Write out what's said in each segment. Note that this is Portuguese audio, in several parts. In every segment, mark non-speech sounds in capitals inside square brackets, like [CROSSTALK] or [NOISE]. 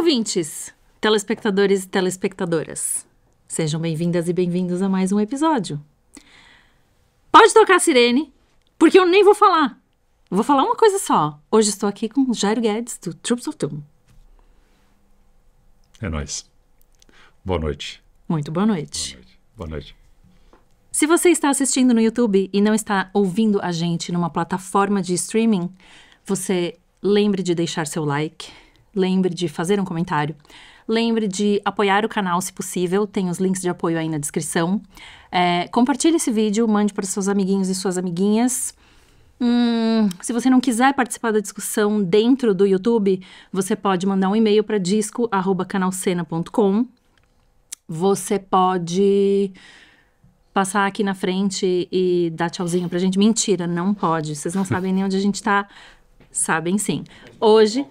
ouvintes, telespectadores e telespectadoras. Sejam bem-vindas e bem-vindos a mais um episódio. Pode tocar a sirene, porque eu nem vou falar. Vou falar uma coisa só. Hoje estou aqui com Jairo Guedes, do Troops of Doom. É nóis. Boa noite. Muito boa noite. Boa noite. Boa noite. Se você está assistindo no YouTube e não está ouvindo a gente numa plataforma de streaming, você lembre de deixar seu like, lembre de fazer um comentário. Lembre de apoiar o canal se possível, tem os links de apoio aí na descrição. É, compartilhe esse vídeo, mande para seus amiguinhos e suas amiguinhas. Hum, se você não quiser participar da discussão dentro do YouTube, você pode mandar um e-mail para disco@canalcena.com. Você pode passar aqui na frente e dar tchauzinho pra gente. Mentira, não pode. Vocês não sabem nem onde a gente tá. Sabem sim. Hoje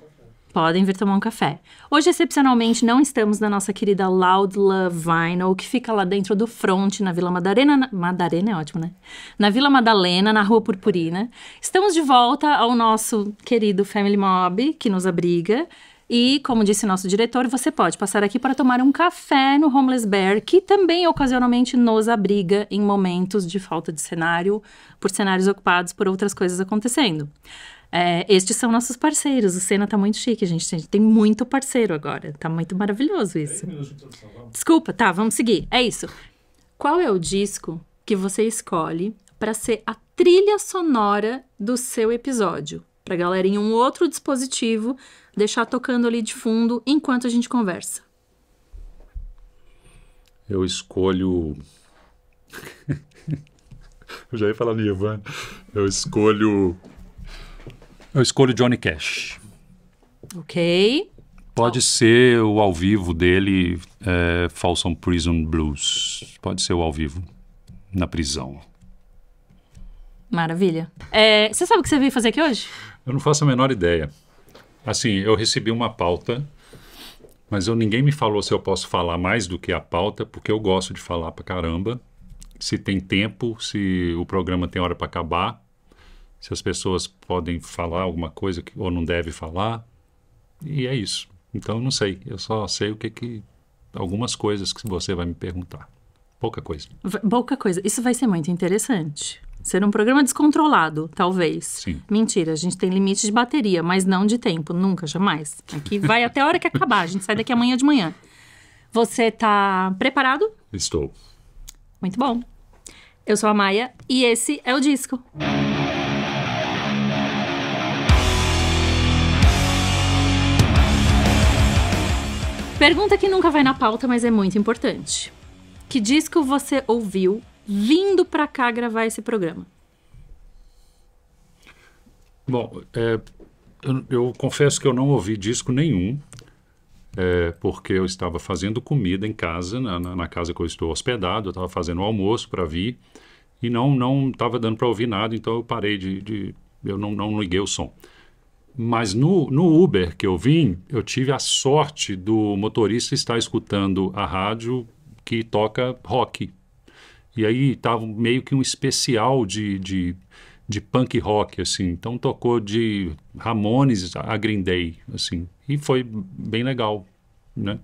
podem vir tomar um café. Hoje, excepcionalmente, não estamos na nossa querida Loud Love Vinyl, que fica lá dentro do front, na Vila Madalena. Na... Madalena é ótimo, né? Na Vila Madalena, na Rua Purpurina. Estamos de volta ao nosso querido Family Mob, que nos abriga. E, como disse nosso diretor, você pode passar aqui para tomar um café no Homeless Bear, que também ocasionalmente nos abriga em momentos de falta de cenário, por cenários ocupados por outras coisas acontecendo. É, estes são nossos parceiros. O Senna tá muito chique, gente. A gente tem muito parceiro agora. Tá muito maravilhoso isso. Desculpa, tá, vamos seguir. É isso. Qual é o disco que você escolhe para ser a trilha sonora do seu episódio? Pra galera em um outro dispositivo deixar tocando ali de fundo enquanto a gente conversa. Eu escolho. [LAUGHS] Eu já ia falar Nirvana. Eu escolho eu escolho Johnny Cash. Ok. Pode ser o ao vivo dele, é, Folsom Prison Blues. Pode ser o ao vivo, na prisão. Maravilha. É, você sabe o que você veio fazer aqui hoje? Eu não faço a menor ideia. Assim, eu recebi uma pauta, mas eu, ninguém me falou se eu posso falar mais do que a pauta, porque eu gosto de falar pra caramba. Se tem tempo, se o programa tem hora para acabar se as pessoas podem falar alguma coisa que, ou não deve falar. E é isso. Então não sei, eu só sei o que que algumas coisas que você vai me perguntar. Pouca coisa. Pouca coisa. Isso vai ser muito interessante. Ser um programa descontrolado, talvez. Sim. Mentira, a gente tem limite de bateria, mas não de tempo, nunca, jamais. Aqui vai até a hora que acabar, a gente sai daqui amanhã de manhã. Você está preparado? Estou. Muito bom. Eu sou a Maia e esse é o disco. Pergunta que nunca vai na pauta, mas é muito importante. Que disco você ouviu vindo pra cá gravar esse programa? Bom, é, eu, eu, confesso que eu não ouvi disco nenhum, é, porque eu estava fazendo comida em casa, na, na, na casa que eu estou hospedado, eu estava fazendo almoço para vir, e não não estava dando para ouvir nada, então eu parei de. de eu não, não liguei o som. Mas no, no Uber que eu vim, eu tive a sorte do motorista estar escutando a rádio que toca rock. E aí estava meio que um especial de, de, de punk rock, assim. Então tocou de Ramones a Green Day, assim. E foi bem legal, né?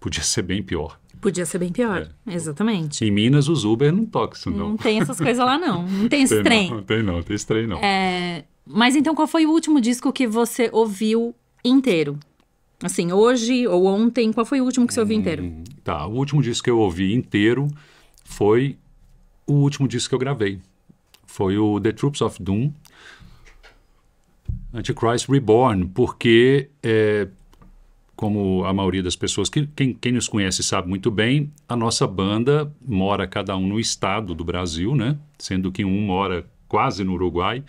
Podia ser bem pior. Podia ser bem pior, é. exatamente. Em Minas, os Uber não tocam isso, não. Não tem essas coisas lá, não. Não tem esse tem trem. Não, não, tem não, tem esse trem, não. É, mas então, qual foi o último disco que você ouviu inteiro? Assim, hoje ou ontem, qual foi o último que você ouviu inteiro? Hum, tá, o último disco que eu ouvi inteiro foi o último disco que eu gravei. Foi o The Troops of Doom, Antichrist Reborn, porque, é, como a maioria das pessoas, que, quem, quem nos conhece sabe muito bem, a nossa banda mora cada um no estado do Brasil, né? Sendo que um mora quase no Uruguai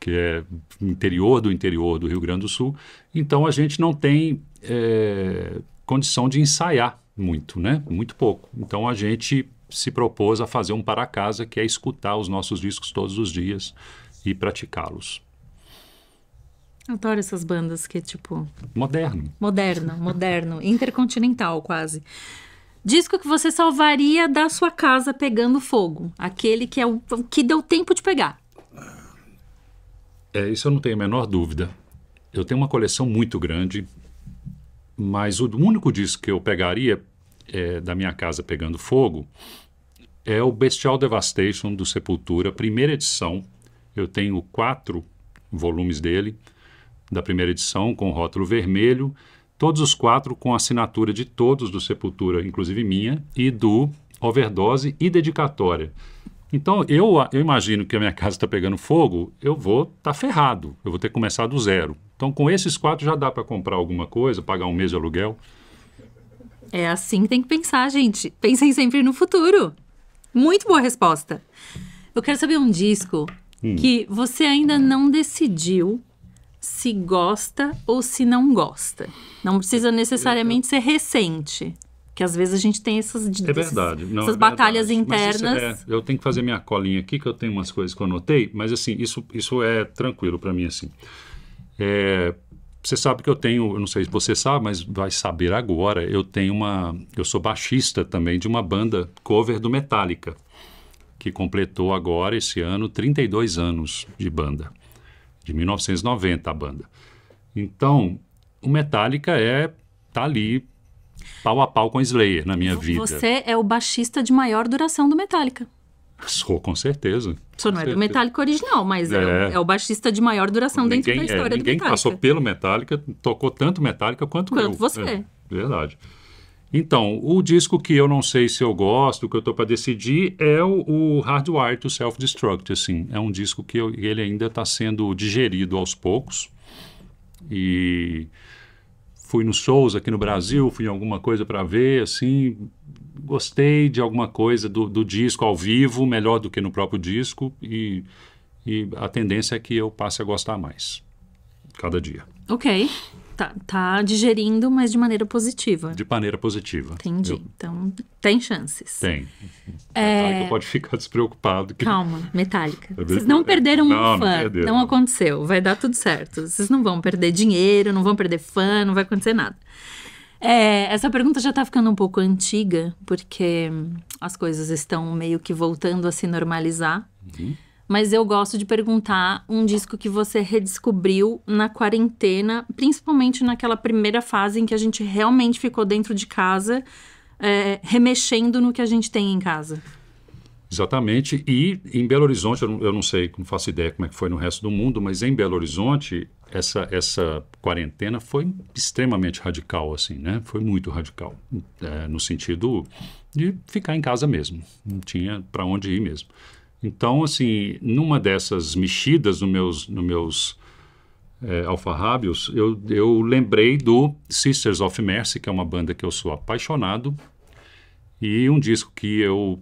que é interior do interior do Rio Grande do Sul. Então a gente não tem é, condição de ensaiar muito, né? Muito pouco. Então a gente se propôs a fazer um para casa, que é escutar os nossos discos todos os dias e praticá-los. Adoro essas bandas que é tipo. Moderno. Moderno, moderno. intercontinental quase. Disco que você salvaria da sua casa pegando fogo. Aquele que é o que deu tempo de pegar. É, isso eu não tenho a menor dúvida. Eu tenho uma coleção muito grande, mas o único disco que eu pegaria é, da minha casa pegando fogo é o Bestial Devastation do Sepultura, primeira edição. Eu tenho quatro volumes dele, da primeira edição, com rótulo vermelho, todos os quatro com assinatura de todos do Sepultura, inclusive minha, e do Overdose e Dedicatória. Então, eu, eu imagino que a minha casa está pegando fogo, eu vou estar tá ferrado, eu vou ter que começar do zero. Então, com esses quatro já dá para comprar alguma coisa, pagar um mês de aluguel. É assim que tem que pensar, gente. Pensem sempre no futuro. Muito boa resposta. Eu quero saber um disco hum. que você ainda não decidiu se gosta ou se não gosta. Não precisa necessariamente ser recente. Que às vezes a gente tem essas, é verdade. Não, essas é batalhas verdade. internas. Isso, é, eu tenho que fazer minha colinha aqui, que eu tenho umas coisas que eu anotei, mas assim, isso, isso é tranquilo para mim, assim. É, você sabe que eu tenho, eu não sei se você sabe, mas vai saber agora, eu tenho uma. Eu sou baixista também de uma banda cover do Metallica, que completou agora, esse ano, 32 anos de banda. De 1990 a banda. Então, o Metallica é tá ali pau a pau com Slayer na minha vida. Você é o baixista de maior duração do Metallica. Sou, com certeza. Só não é do Metallica original, mas é, é, o, é o baixista de maior duração ninguém, dentro da história é, do Metallica. passou pelo Metallica, tocou tanto Metallica quanto, quanto eu. Quanto você. É, verdade. Então, o disco que eu não sei se eu gosto, que eu estou para decidir, é o, o Hardwire to Self-Destruct, assim. É um disco que eu, ele ainda está sendo digerido aos poucos. E fui nos shows aqui no Brasil, fui em alguma coisa para ver, assim, gostei de alguma coisa do, do, disco ao vivo, melhor do que no próprio disco, e, e a tendência é que eu passe a gostar mais, cada dia. Ok. Tá, tá digerindo, mas de maneira positiva. De maneira positiva. Entendi. Eu... Então, tem chances. Tem. É... pode ficar despreocupado. Que... Calma, metálica. Vocês não é. perderam não, um fã. Não, não aconteceu. Vai dar tudo certo. Vocês não vão perder dinheiro, não vão perder fã, não vai acontecer nada. É, essa pergunta já tá ficando um pouco antiga, porque as coisas estão meio que voltando a se normalizar. Uhum mas eu gosto de perguntar um disco que você redescobriu na quarentena, principalmente naquela primeira fase em que a gente realmente ficou dentro de casa, é, remexendo no que a gente tem em casa. Exatamente, e em Belo Horizonte, eu não, eu não sei, não faço ideia como é que foi no resto do mundo, mas em Belo Horizonte, essa, essa quarentena foi extremamente radical, assim, né? Foi muito radical, é, no sentido de ficar em casa mesmo, não tinha para onde ir mesmo. Então, assim, numa dessas mexidas nos meus, no meus é, alfarrábios, eu, eu lembrei do Sisters of Mercy, que é uma banda que eu sou apaixonado, e um disco que eu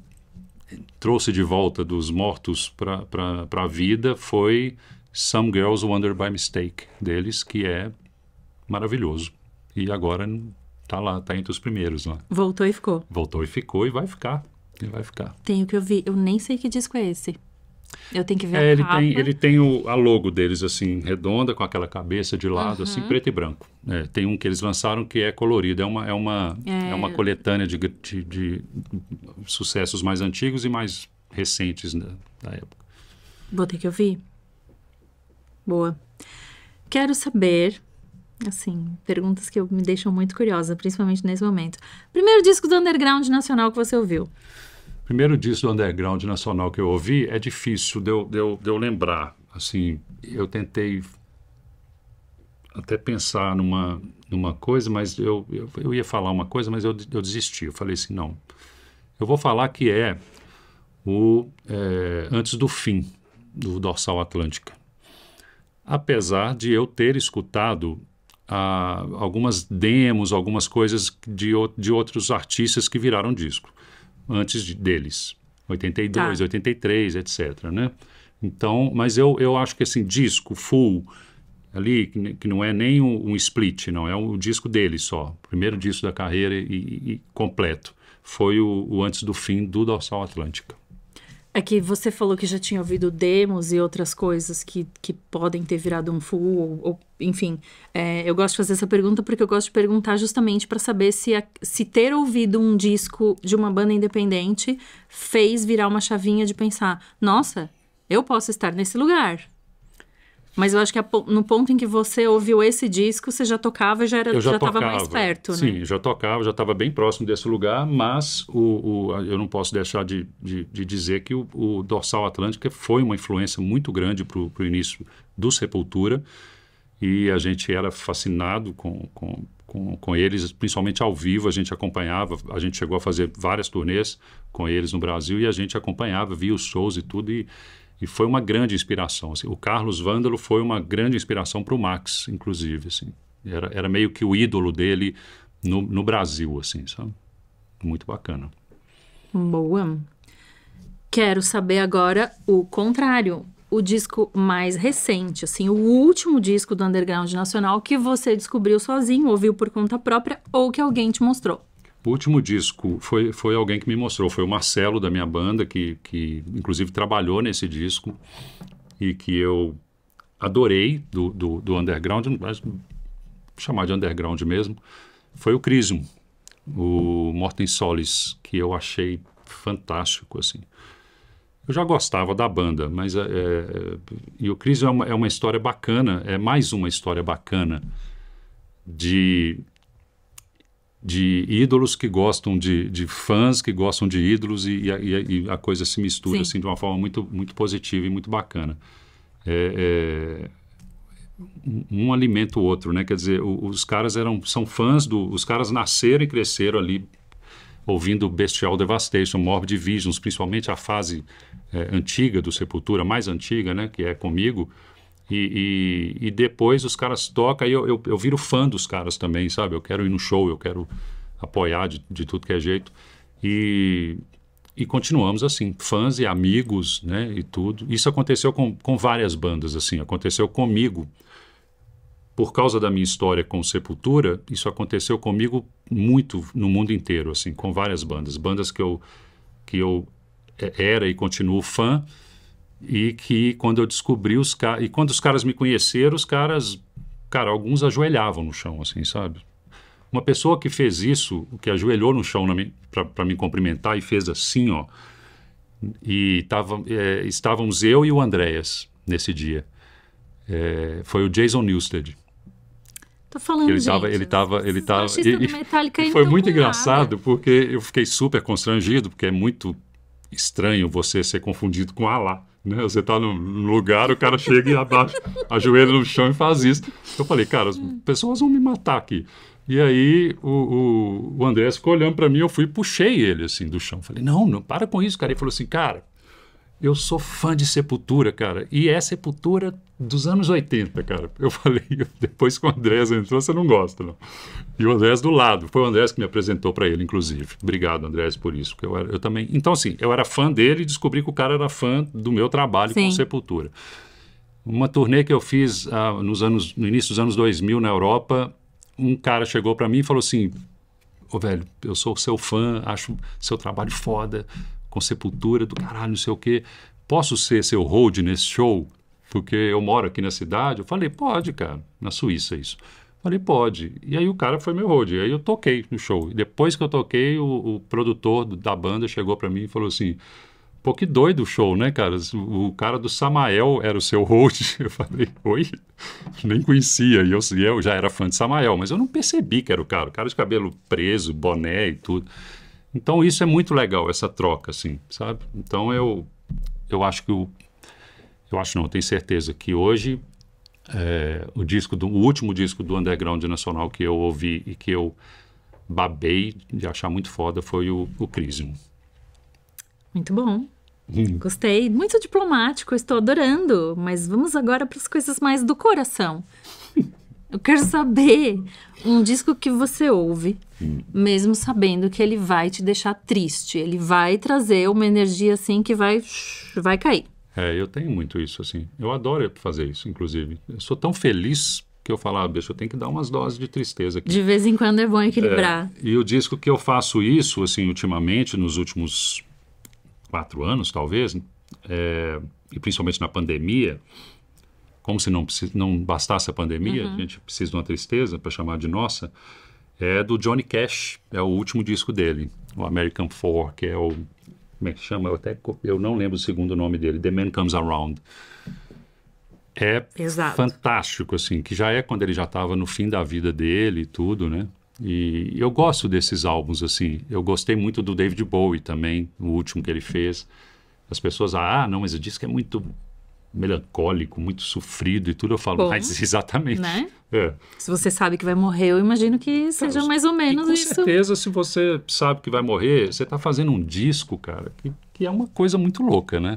trouxe de volta dos mortos para a vida foi Some Girls Wonder by Mistake, deles, que é maravilhoso. E agora tá lá, tá entre os primeiros lá. Voltou e ficou. Voltou e ficou e vai ficar. Ele vai ficar. Tem o que eu vi. Eu nem sei que disco é esse. Eu tenho que ver é, a ele capa. Tem, ele tem o, a logo deles, assim, redonda, com aquela cabeça de lado, uhum. assim, preto e branco. É, tem um que eles lançaram que é colorido. É uma, é uma, é... é uma coletânea de, de, de, sucessos mais antigos e mais recentes da, né, da época. Vou ter que ouvir. Boa. Quero saber, assim, perguntas que me deixam muito curiosa, principalmente nesse momento. Primeiro disco do underground nacional que você ouviu? primeiro disco do underground nacional que eu ouvi, é difícil de eu, de eu, de eu lembrar. Assim, eu tentei até pensar numa, numa coisa, mas eu, eu, eu ia falar uma coisa, mas eu, eu desisti. Eu falei assim, não. Eu vou falar que é o é, Antes do Fim, do Dorsal Atlântica. Apesar de eu ter escutado ah, algumas demos, algumas coisas de, de outros artistas que viraram disco antes de, deles. 82, tá. 83, etc. Né? Então, mas eu, eu acho que assim, disco full ali, que, que não é nem um, um, split, não, é um disco dele só. Primeiro disco da carreira e, e completo. Foi o, o antes do fim do Dorsal Atlântica. É que você falou que já tinha ouvido demos e outras coisas que, que podem ter virado um full, ou, ou enfim. É, eu gosto de fazer essa pergunta porque eu gosto de perguntar justamente para saber se, a, se ter ouvido um disco de uma banda independente fez virar uma chavinha de pensar: nossa, eu posso estar nesse lugar. Mas eu acho que a, no ponto em que você ouviu esse disco, você já tocava e já estava mais perto, sim, né? Sim, já tocava, já estava bem próximo desse lugar, mas o, o eu não posso deixar de, de, de dizer que o, o, Dorsal Atlântica foi uma influência muito grande para o início do Sepultura e a gente era fascinado com, com, com, com eles, principalmente ao vivo, a gente acompanhava, a gente chegou a fazer várias turnês com eles no Brasil e a gente acompanhava, via os shows e tudo e e foi uma grande inspiração. Assim. O Carlos Vândalo foi uma grande inspiração para o Max, inclusive. Assim. Era, era meio que o ídolo dele no, no Brasil, assim, sabe? Muito bacana. Boa. Quero saber agora o contrário. O disco mais recente, assim, o último disco do Underground Nacional que você descobriu sozinho, ouviu por conta própria ou que alguém te mostrou. O último disco foi, foi alguém que me mostrou, foi o Marcelo da minha banda, que, que inclusive trabalhou nesse disco e que eu adorei do, do, do underground, mas chamar de underground mesmo, foi o Crisium, o Morten Solis, que eu achei fantástico, assim. Eu já gostava da banda, mas é, é, e o Crisium é uma, é uma história bacana, é mais uma história bacana de de ídolos que gostam de, de fãs, que gostam de ídolos e, e, e a coisa se mistura Sim. assim, de uma forma muito, muito positiva e muito bacana. É, é, um alimenta o outro, né? Quer dizer, os, os caras eram, são fãs do... Os caras nasceram e cresceram ali ouvindo Bestial Devastation, Morbid Visions, principalmente a fase é, antiga do Sepultura, mais antiga, né? Que é Comigo e, e, e, depois os caras tocam e eu, eu, eu, viro fã dos caras também, sabe? Eu quero ir no show, eu quero apoiar de, de tudo que é jeito. E, e continuamos assim, fãs e amigos, né? E tudo. Isso aconteceu com, com várias bandas, assim. Aconteceu comigo. Por causa da minha história com Sepultura, isso aconteceu comigo muito no mundo inteiro, assim, com várias bandas. Bandas que eu, que eu é, era e continuo fã, e que quando eu descobri os caras. E quando os caras me conheceram, os caras. Cara, alguns ajoelhavam no chão, assim, sabe? Uma pessoa que fez isso, que ajoelhou no chão para me cumprimentar e fez assim, ó. E tava, é, estávamos eu e o Andréas nesse dia. É, foi o Jason Newsted. Tô falando, ele estava, ele estava, ele estava foi muito engraçado nada. porque eu fiquei super constrangido, porque é muito estranho você ser confundido com Alá. Né? Você está num lugar, o cara chega e abaixa a [LAUGHS] joelha no chão e faz isso. Eu falei, cara, as hum. pessoas vão me matar aqui. E aí o, o, o André ficou olhando para mim, eu fui e puxei ele assim do chão. Falei, não, não para com isso, cara. Ele falou assim, cara, eu sou fã de Sepultura, cara. E é Sepultura dos anos 80, cara. Eu [LAUGHS] falei, depois que o Andrés entrou, você não gosta, não. E o Andrés do lado. Foi o Andrés que me apresentou para ele, inclusive. Obrigado, Andrés, por isso. eu, era, eu também. Então, assim, eu era fã dele e descobri que o cara era fã do meu trabalho Sim. com Sepultura. Uma turnê que eu fiz ah, nos anos, no início dos anos 2000 na Europa, um cara chegou para mim e falou assim: Ô, oh, velho, eu sou seu fã, acho seu trabalho foda, com Sepultura do caralho, não sei o quê. Posso ser seu hold nesse show? Porque eu moro aqui na cidade. Eu falei, pode, cara. Na Suíça, isso. Falei, pode. E aí o cara foi meu e Aí eu toquei no show. E depois que eu toquei, o, o produtor da banda chegou para mim e falou assim: pô, que doido o show, né, cara? O cara do Samael era o seu road. [LAUGHS] Eu falei, oi? Nem conhecia. E eu, eu já era fã de Samael, mas eu não percebi que era o cara. O cara de cabelo preso, boné e tudo. Então isso é muito legal, essa troca, assim, sabe? Então eu, eu acho que o. Eu acho não, eu tenho certeza que hoje é, o disco do, o último disco do Underground Nacional que eu ouvi e que eu babei de achar muito foda foi o, o Crismo. Muito bom. Hum. Gostei. Muito diplomático, estou adorando. Mas vamos agora para as coisas mais do coração. [LAUGHS] Eu quero saber um disco que você ouve, hum. mesmo sabendo que ele vai te deixar triste, ele vai trazer uma energia assim que vai vai cair. É, eu tenho muito isso assim. Eu adoro fazer isso, inclusive. Eu sou tão feliz que eu falava, ah, bicho, eu tenho que dar umas doses de tristeza aqui. De vez em quando é bom equilibrar. É, e o disco que eu faço isso, assim, ultimamente, nos últimos quatro anos, talvez, é, e principalmente na pandemia, como se não, não bastasse a pandemia, uhum. a gente precisa de uma tristeza para chamar de nossa, é do Johnny Cash, é o último disco dele, o American Four, que é o. Como é que chama? Eu, até, eu não lembro o segundo nome dele, The Man Comes Around. É Exato. fantástico, assim, que já é quando ele já estava no fim da vida dele e tudo, né? E eu gosto desses álbuns, assim. Eu gostei muito do David Bowie também, o último que ele fez. As pessoas, ah, não, mas o disco é muito melancólico, muito sofrido e tudo, eu falo, Bom, mas [LAUGHS] exatamente. Né? É. Se você sabe que vai morrer, eu imagino que seja cara, mais ou menos com isso. Com certeza, se você sabe que vai morrer, você está fazendo um disco, cara, que, que, é uma coisa muito louca, né?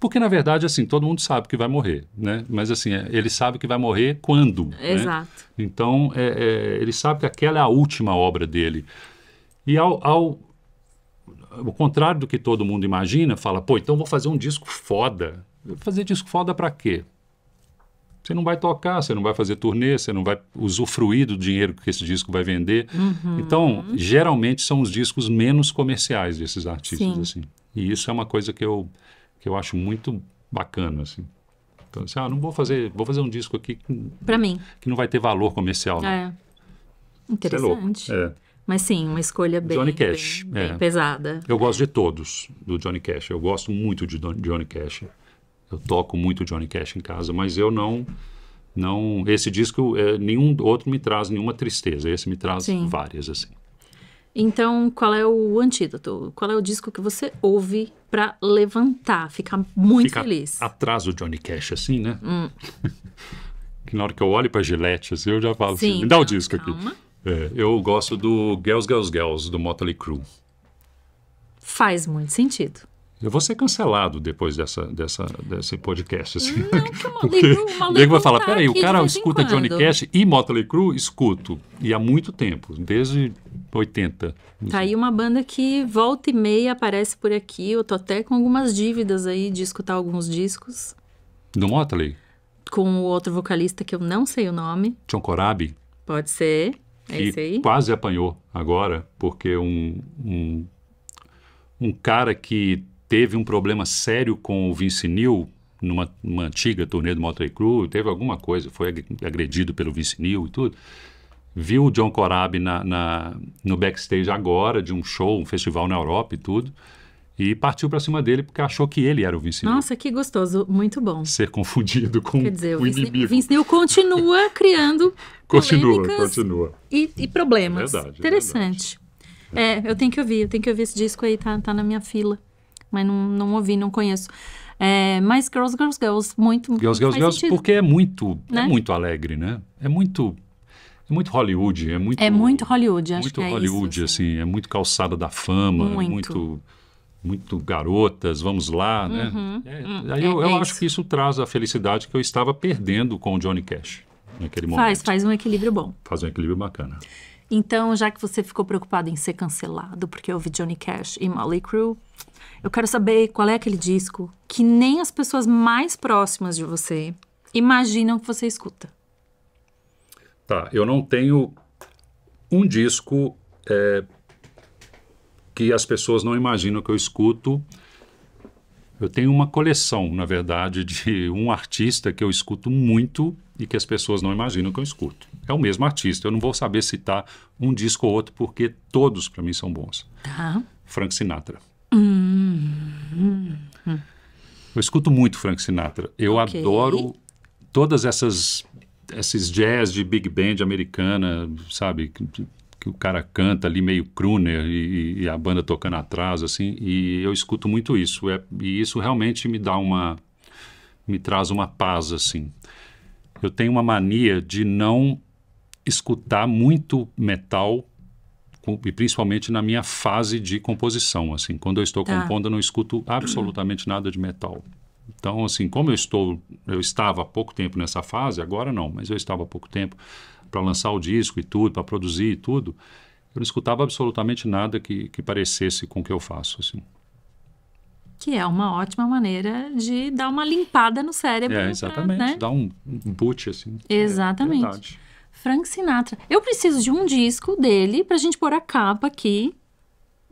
Porque, na verdade, assim, todo mundo sabe que vai morrer, né? Mas, assim, é, ele sabe que vai morrer quando, né? Exato. Né? Então, é, é, ele sabe que aquela é a última obra dele. E ao, ao o contrário do que todo mundo imagina, fala, pô, então vou fazer um disco foda, Fazer disco foda para quê? Você não vai tocar, você não vai fazer turnê, você não vai usufruir do dinheiro que esse disco vai vender. Uhum. Então, geralmente são os discos menos comerciais desses artistas, Sim. assim. E isso é uma coisa que eu, que eu acho muito bacana, assim. Então, assim, ah, não vou fazer, vou fazer um disco aqui que, mim. que não vai ter valor comercial, É. Interessante. É, é mas sim, uma escolha bem, Johnny Cash, bem, bem é. pesada. Eu gosto de todos do Johnny Cash. Eu gosto muito de Don, Johnny Cash. Eu toco muito Johnny Cash em casa, mas eu não não esse disco é, nenhum outro me traz nenhuma tristeza. Esse me traz Sim. várias assim. Então, qual é o antídoto? Qual é o disco que você ouve para levantar, ficar muito Fica feliz? Atrás do Johnny Cash assim, né? Hum. que [LAUGHS] na hora que eu olho para Gillette, assim, eu já falo assim, Sim, assim, me dá o disco aqui. É, eu gosto do Girls, Girls, Girls, do Motley Crue. Faz muito sentido. Eu vou ser cancelado depois dessa, dessa, desse podcast. Assim, não, [LAUGHS] porque o Diego vai falar, tá peraí, o cara escuta Johnny Cash e Motley Crue? Escuto. E há muito tempo, desde 80. Tá aí uma banda que volta e meia aparece por aqui. Eu tô até com algumas dívidas aí de escutar alguns discos. Do Motley? Com o outro vocalista que eu não sei o nome. John Corabi? Pode ser. É isso aí. quase apanhou agora, porque um, um, um cara que teve um problema sério com o Vince Neil numa, numa antiga turnê do Motley Crue, teve alguma coisa, foi agredido pelo Vince Neil e tudo. Viu o John Corabi na, na, no backstage agora de um show, um festival na Europa e tudo. E partiu para cima dele porque achou que ele era o Vince Neil. Nossa, que gostoso, muito bom. Ser confundido com Quer dizer, o, o Vince inimigo. Vince Neil continua [LAUGHS] criando continua, continua. E, e problemas. É verdade, Interessante. É verdade. É, eu tenho que ouvir, eu tenho que ouvir esse disco aí, tá, tá na minha fila mas não, não ouvi, não conheço. É, mas Girls, Girls, Girls, muito. Girls, Girls, Girls, sentido. porque é muito, é né? é muito alegre, né? É muito. É muito Hollywood, é muito. É muito Hollywood, acho muito que é Hollywood, isso, assim. assim. é muito calçada da fama, muito. muito muito garotas, vamos lá, né? Uhum, é, uhum. aí é, eu, eu é acho que isso traz a felicidade que eu estava perdendo com o Johnny Cash naquele momento. Faz, faz um equilíbrio bom. Faz um equilíbrio bacana. Então, já que você ficou preocupado em ser cancelado porque houve Johnny Cash e Molly Crew, eu quero saber qual é aquele disco que nem as pessoas mais próximas de você imaginam que você escuta. Tá, eu não tenho um disco é, que as pessoas não imaginam que eu escuto. Eu tenho uma coleção, na verdade, de um artista que eu escuto muito e que as pessoas não imaginam que eu escuto. É o mesmo artista, eu não vou saber citar um disco ou outro, porque todos para mim são bons. Tá. Frank Sinatra. Eu escuto muito Frank Sinatra. Eu okay. adoro todas essas esses jazz de big band americana, sabe? Que, que o cara canta ali meio crooner e, e, a banda tocando atrás, assim. E eu escuto muito isso. É, e isso realmente me dá uma... me traz uma paz, assim. Eu tenho uma mania de não escutar muito metal e principalmente na minha fase de composição, assim, quando eu estou tá. compondo, eu não escuto absolutamente nada de metal. Então, assim, como eu estou, eu estava há pouco tempo nessa fase, agora não, mas eu estava há pouco tempo para lançar o disco e tudo, para produzir e tudo, eu não escutava absolutamente nada que, que parecesse com o que eu faço, assim. Que é uma ótima maneira de dar uma limpada no cérebro. É, exatamente, pra, né? dar um, boot, assim. É, é exatamente. É Frank Sinatra. Eu preciso de um disco dele pra gente pôr a capa aqui.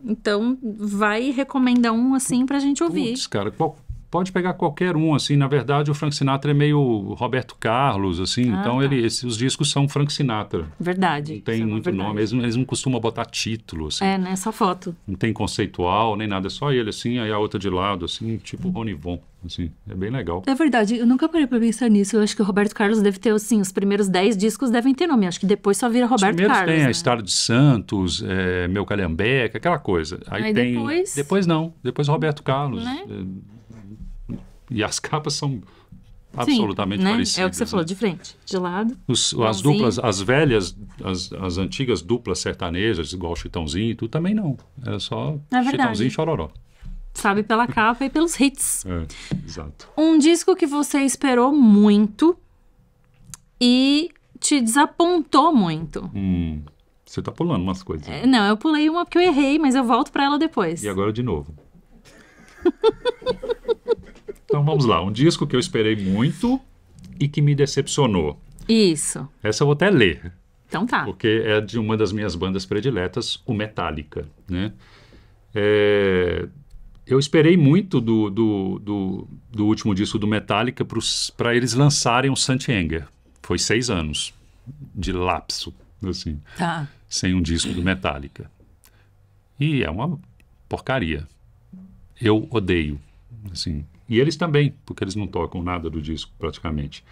Então, vai e recomenda um assim pra gente ouvir. Putz, cara, qual, pode pegar qualquer um, assim. Na verdade, o Frank Sinatra é meio Roberto Carlos, assim. Ah, então, tá. ele, esses os discos são Frank Sinatra. Verdade. Não tem é muito é nome. Eles, eles, não costumam botar título, assim. É, né? Só foto. Não tem conceitual, nem nada. É só ele, assim. Aí a outra de lado, assim, tipo hum. Von. Assim, é bem legal. É verdade, eu nunca parei pra pensar nisso. Eu acho que o Roberto Carlos deve ter, assim, os primeiros 10 discos devem ter nome. acho que depois só vira Roberto primeiros Carlos. tem né? a Estrada de Santos, é, Meu Calhambeca, aquela coisa. Aí, Aí tem. Depois... depois não, depois Roberto Carlos. Né? É... E as [LAUGHS] capas são absolutamente Sim, né? parecidas. É o que você né? falou, de frente, de lado. Os, as duplas, as velhas, as, as antigas duplas sertanejas, igual Chitãozinho e tudo, também não. Era é só é Chitãozinho e Chororó. Sabe, pela [LAUGHS] capa e pelos hits. É, exato. Um disco que você esperou muito e te desapontou muito. Hum, você tá pulando umas coisas. É, não, eu pulei uma porque eu errei, mas eu volto para ela depois. E agora de novo. [LAUGHS] Então vamos lá, um disco que eu esperei muito e que me decepcionou. Isso. Essa eu vou até ler. Então tá. Porque é de uma das minhas bandas prediletas, o Metallica, né? É, eu esperei muito do, do, do, do, último disco do Metallica para eles lançarem o Anger. Foi seis anos de lapso, assim, tá. sem um disco do Metallica. E é uma porcaria. Eu odeio, assim. E eles também, porque eles não tocam nada do disco praticamente.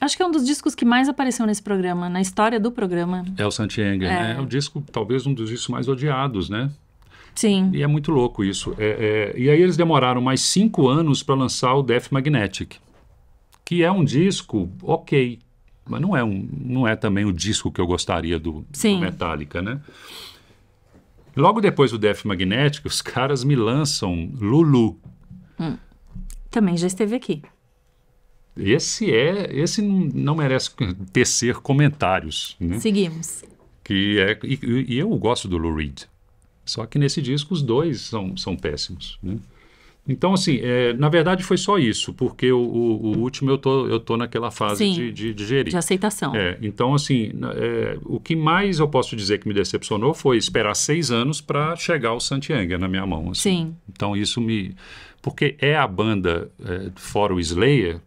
Acho que é um dos discos que mais apareceu nesse programa, na história do programa. É o Santienger, né? é. né? É um disco, talvez um dos discos mais odiados, né? Sim. E é muito louco isso. É, é... e aí eles demoraram mais cinco anos para lançar o Death Magnetic, que é um disco ok, mas não é, um, não é também o disco que eu gostaria do, do Metallica, né? Logo depois do Death Magnetic, os caras me lançam Lulu. Hum também já esteve aqui. Esse é, esse não merece tecer comentários. Né? Seguimos. Que é, e, e eu gosto do Lou Reed. Só que nesse disco os dois são, são péssimos. Né? Então, assim, é, na verdade foi só isso, porque o, o, o último eu tô, eu tô naquela fase Sim, de, de, de, gerir. De aceitação. É, então, assim, é, o que mais eu posso dizer que me decepcionou foi esperar seis anos para chegar o Santiago na minha mão. Assim. Sim. Então, isso me. Porque é a banda, é, fora o Slayer,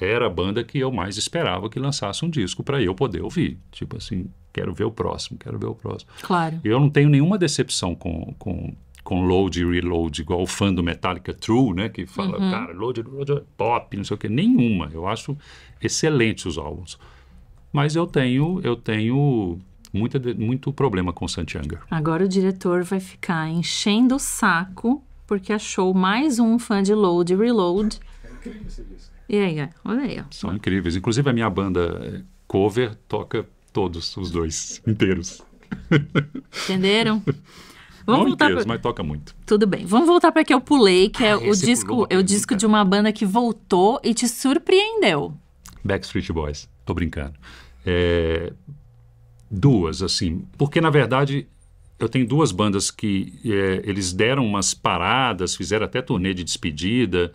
era a banda que eu mais esperava que lançasse um disco para eu poder ouvir. Tipo assim, quero ver o próximo, quero ver o próximo. Claro. Eu não tenho nenhuma decepção com. com com load e reload, igual o fã do Metallica True, né? Que fala, uhum. cara, load, load, pop não sei o quê. Nenhuma. Eu acho excelentes os álbuns. Mas eu tenho, eu tenho muita, muito problema com Santiago. Agora o diretor vai ficar enchendo o saco porque achou mais um fã de load e reload. É incrível esse disco. E aí, é, olha aí. Ó. São incríveis. Inclusive a minha banda é, cover toca todos os dois inteiros. Entenderam? [LAUGHS] Vamos não voltar inteiros, pra... mas toca muito. Tudo bem. Vamos voltar para que eu pulei, que ah, é o disco, é o disco de uma banda que voltou e te surpreendeu. Backstreet Boys. Tô brincando. É... Duas, assim. Porque, na verdade, eu tenho duas bandas que é, eles deram umas paradas, fizeram até turnê de despedida.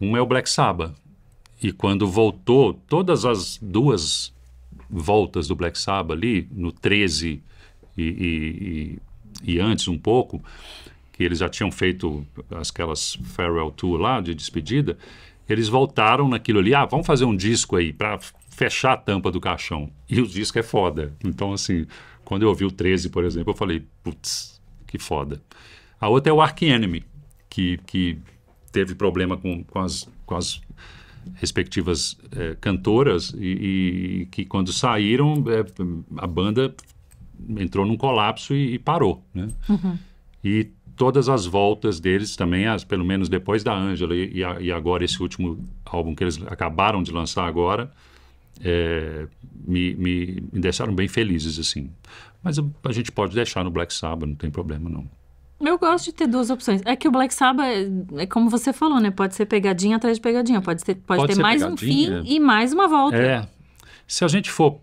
Um é o Black Sabbath. E quando voltou, todas as duas voltas do Black Sabbath ali, no 13 e, e, e e antes um pouco, que eles já tinham feito aquelas farewell tour lá de despedida, eles voltaram naquilo ali, ah, vamos fazer um disco aí para fechar a tampa do caixão. E o disco é foda. Então, assim, quando eu ouvi o 13, por exemplo, eu falei, putz, que foda. A outra é o Ark Enemy, que, que teve problema com, com, as, com as respectivas é, cantoras e, e, que quando saíram é, a banda entrou num colapso e, e parou. Né? Uhum. E todas as voltas deles também, as, pelo menos depois da Ângela e, e, agora esse último álbum que eles acabaram de lançar agora, é, me, me, me, deixaram bem felizes, assim. Mas a, a gente pode deixar no Black Sabbath, não tem problema não. Eu gosto de ter duas opções. É que o Black Sabbath, é, é como você falou, né? Pode ser pegadinha atrás de pegadinha. Pode ter, pode, pode ter mais um fim e mais uma volta. É. Se a gente for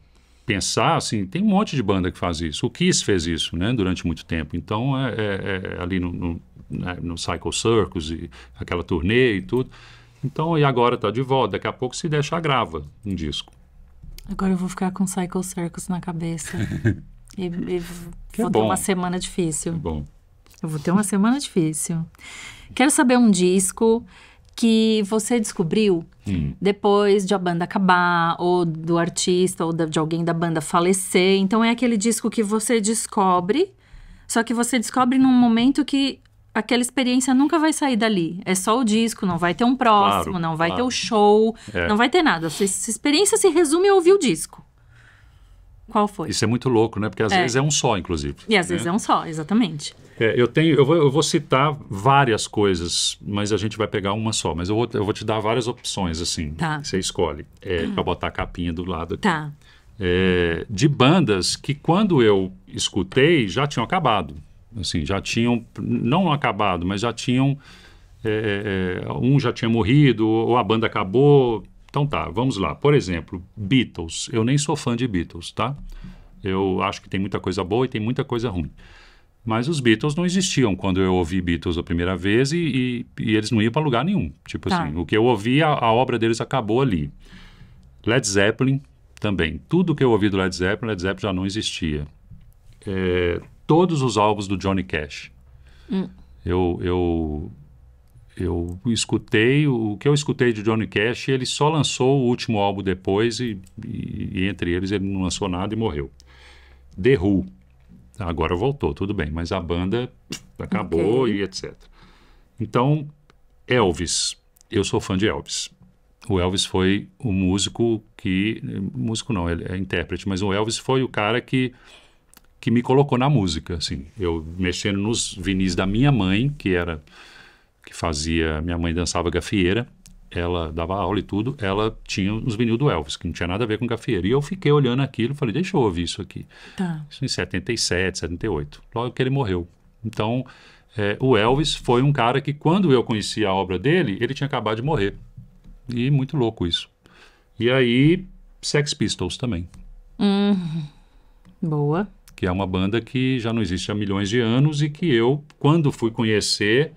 pensar, assim, tem um monte de banda que faz isso. O Kiss fez isso, né, durante muito tempo. Então, é, é, é ali no, no, né, no Cycle Circus e aquela turnê e tudo. Então, e agora tá de volta. Daqui a pouco, se deixa grava um disco. Agora eu vou ficar com Cycle Circus na cabeça. [LAUGHS] e, e vou é ter uma semana difícil. bom. Eu vou ter uma semana difícil. Quero saber um disco que você descobriu hum. depois de a banda acabar, ou do artista, ou de alguém da banda falecer. Então é aquele disco que você descobre, só que você descobre num momento que aquela experiência nunca vai sair dali. É só o disco, não vai ter um próximo, claro, não vai claro. ter o show, é. não vai ter nada. A experiência se resume a ouvir o disco. Qual foi? Isso é muito louco, né? Porque às é. vezes é um só, inclusive. E às né? vezes é um só, exatamente. É, eu tenho, eu vou, eu vou, citar várias coisas, mas a gente vai pegar uma só. Mas eu vou, eu vou te dar várias opções, assim. Tá. Você escolhe. É, hum. Para botar a capinha do lado aqui. Tá. É, de bandas que quando eu escutei já tinham acabado. Assim, já tinham, não acabado, mas já tinham. É, é, um já tinha morrido, ou a banda acabou. Então tá, vamos lá. Por exemplo, Beatles. Eu nem sou fã de Beatles, tá? Eu acho que tem muita coisa boa e tem muita coisa ruim. Mas os Beatles não existiam quando eu ouvi Beatles a primeira vez e, e, e eles não iam para lugar nenhum. Tipo tá. assim, o que eu ouvi, a, a, obra deles acabou ali. Led Zeppelin também. Tudo que eu ouvi do Led Zeppelin, Led Zeppelin já não existia. É, todos os álbuns do Johnny Cash. Hum. Eu, eu, eu escutei, o que eu escutei de Johnny Cash, ele só lançou o último álbum depois e, e, e entre eles ele não lançou nada e morreu. The Who Agora voltou, tudo bem, mas a banda acabou okay. e etc. Então, Elvis, eu sou fã de Elvis. O Elvis foi o músico que. Músico não, ele é intérprete, mas o Elvis foi o cara que, que me colocou na música. Assim. Eu mexendo nos vinis da minha mãe, que era. que fazia. Minha mãe dançava gafieira ela dava aula e tudo, ela tinha uns vinil do Elvis, que não tinha nada a ver com gafieira. E eu fiquei olhando aquilo e falei, deixa eu ouvir isso aqui. Tá. Isso em 77, 78, logo que ele morreu. Então, é, o Elvis foi um cara que, quando eu conheci a obra dele, ele tinha acabado de morrer. E muito louco isso. E aí, Sex Pistols também. Hum, boa. Que é uma banda que já não existe há milhões de anos e que eu, quando fui conhecer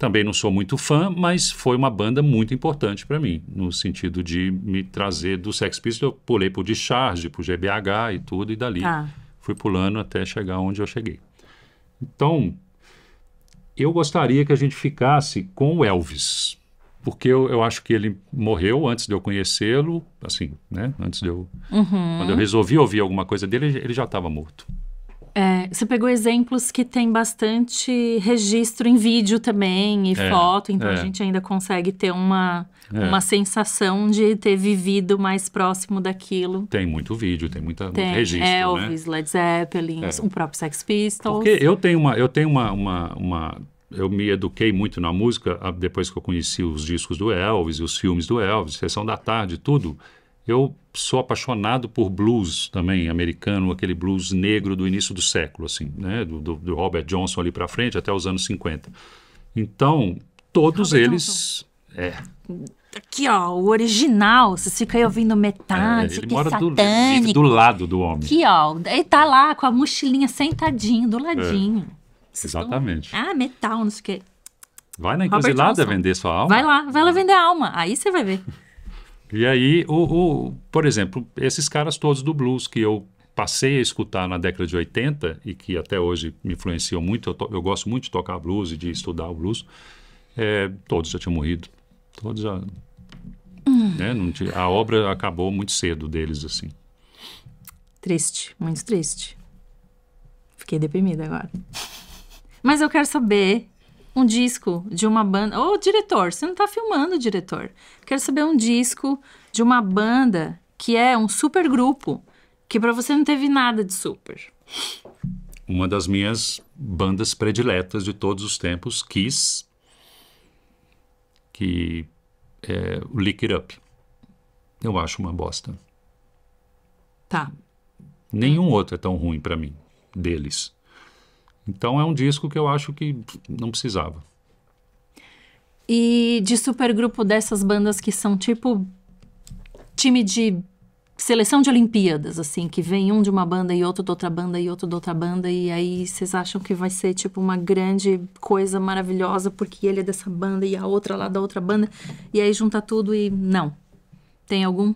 também não sou muito fã, mas foi uma banda muito importante para mim, no sentido de me trazer do Sex Pistols. Eu pulei pro Discharge, pro GBH e tudo, e dali ah. fui pulando até chegar onde eu cheguei. Então, eu gostaria que a gente ficasse com o Elvis, porque eu, eu acho que ele morreu antes de eu conhecê-lo, assim, né? Antes de eu. Uhum. Quando eu resolvi ouvir alguma coisa dele, ele já estava morto. É, você pegou exemplos que tem bastante registro em vídeo também e é, foto, então é. a gente ainda consegue ter uma, é. uma sensação de ter vivido mais próximo daquilo. Tem muito vídeo, tem muita, tem muito registro. Né? Elvis, né? Led Zeppelin, é. o próprio Sex Pistols. Porque eu tenho uma. Eu tenho uma, uma, uma eu me eduquei muito na música depois que eu conheci os discos do Elvis, os filmes do Elvis, Sessão da Tarde, tudo. Eu sou apaixonado por blues também americano, aquele blues negro do início do século, assim, né? Do, do, do Robert Johnson ali para frente até os anos 50. Então, todos Robert eles. Johnson. É. Aqui, ó, o original, vocês ficam aí ouvindo metade, é, ele mora do, do, lado do homem. Aqui, ó, ele tá lá com a mochilinha sentadinho, do ladinho. É. Exatamente. Estão... Ah, metal, não sei o quê. Vai na encruzilhada vender sua alma. Vai lá, vai lá vender a alma, aí você vai ver. [LAUGHS] E aí, o, o, por exemplo, esses caras todos do blues que eu passei a escutar na década de 80 e que até hoje me influenciam muito, eu, to, eu gosto muito de tocar blues e de estudar o blues, é, todos já tinham morrido. Todos já. Né, tinha, a obra acabou muito cedo deles, assim. Triste, muito triste. Fiquei deprimida agora. Mas eu quero saber um disco de uma banda. Ô, oh, diretor, você não tá filmando, diretor. Quero saber um disco de uma banda que é um super grupo, que para você não teve nada de super. Uma das minhas bandas prediletas de todos os tempos, Kiss, que é o Lick It Up. Eu acho uma bosta. Tá. Nenhum hum. outro é tão ruim para mim, deles. Então é um disco que eu acho que não precisava. E de supergrupo dessas bandas que são tipo time de seleção de Olimpíadas, assim, que vem um de uma banda e outro de outra banda e outro de outra banda, e aí vocês acham que vai ser tipo uma grande coisa maravilhosa porque ele é dessa banda e a outra lá da outra banda, e aí junta tudo e não. Tem algum?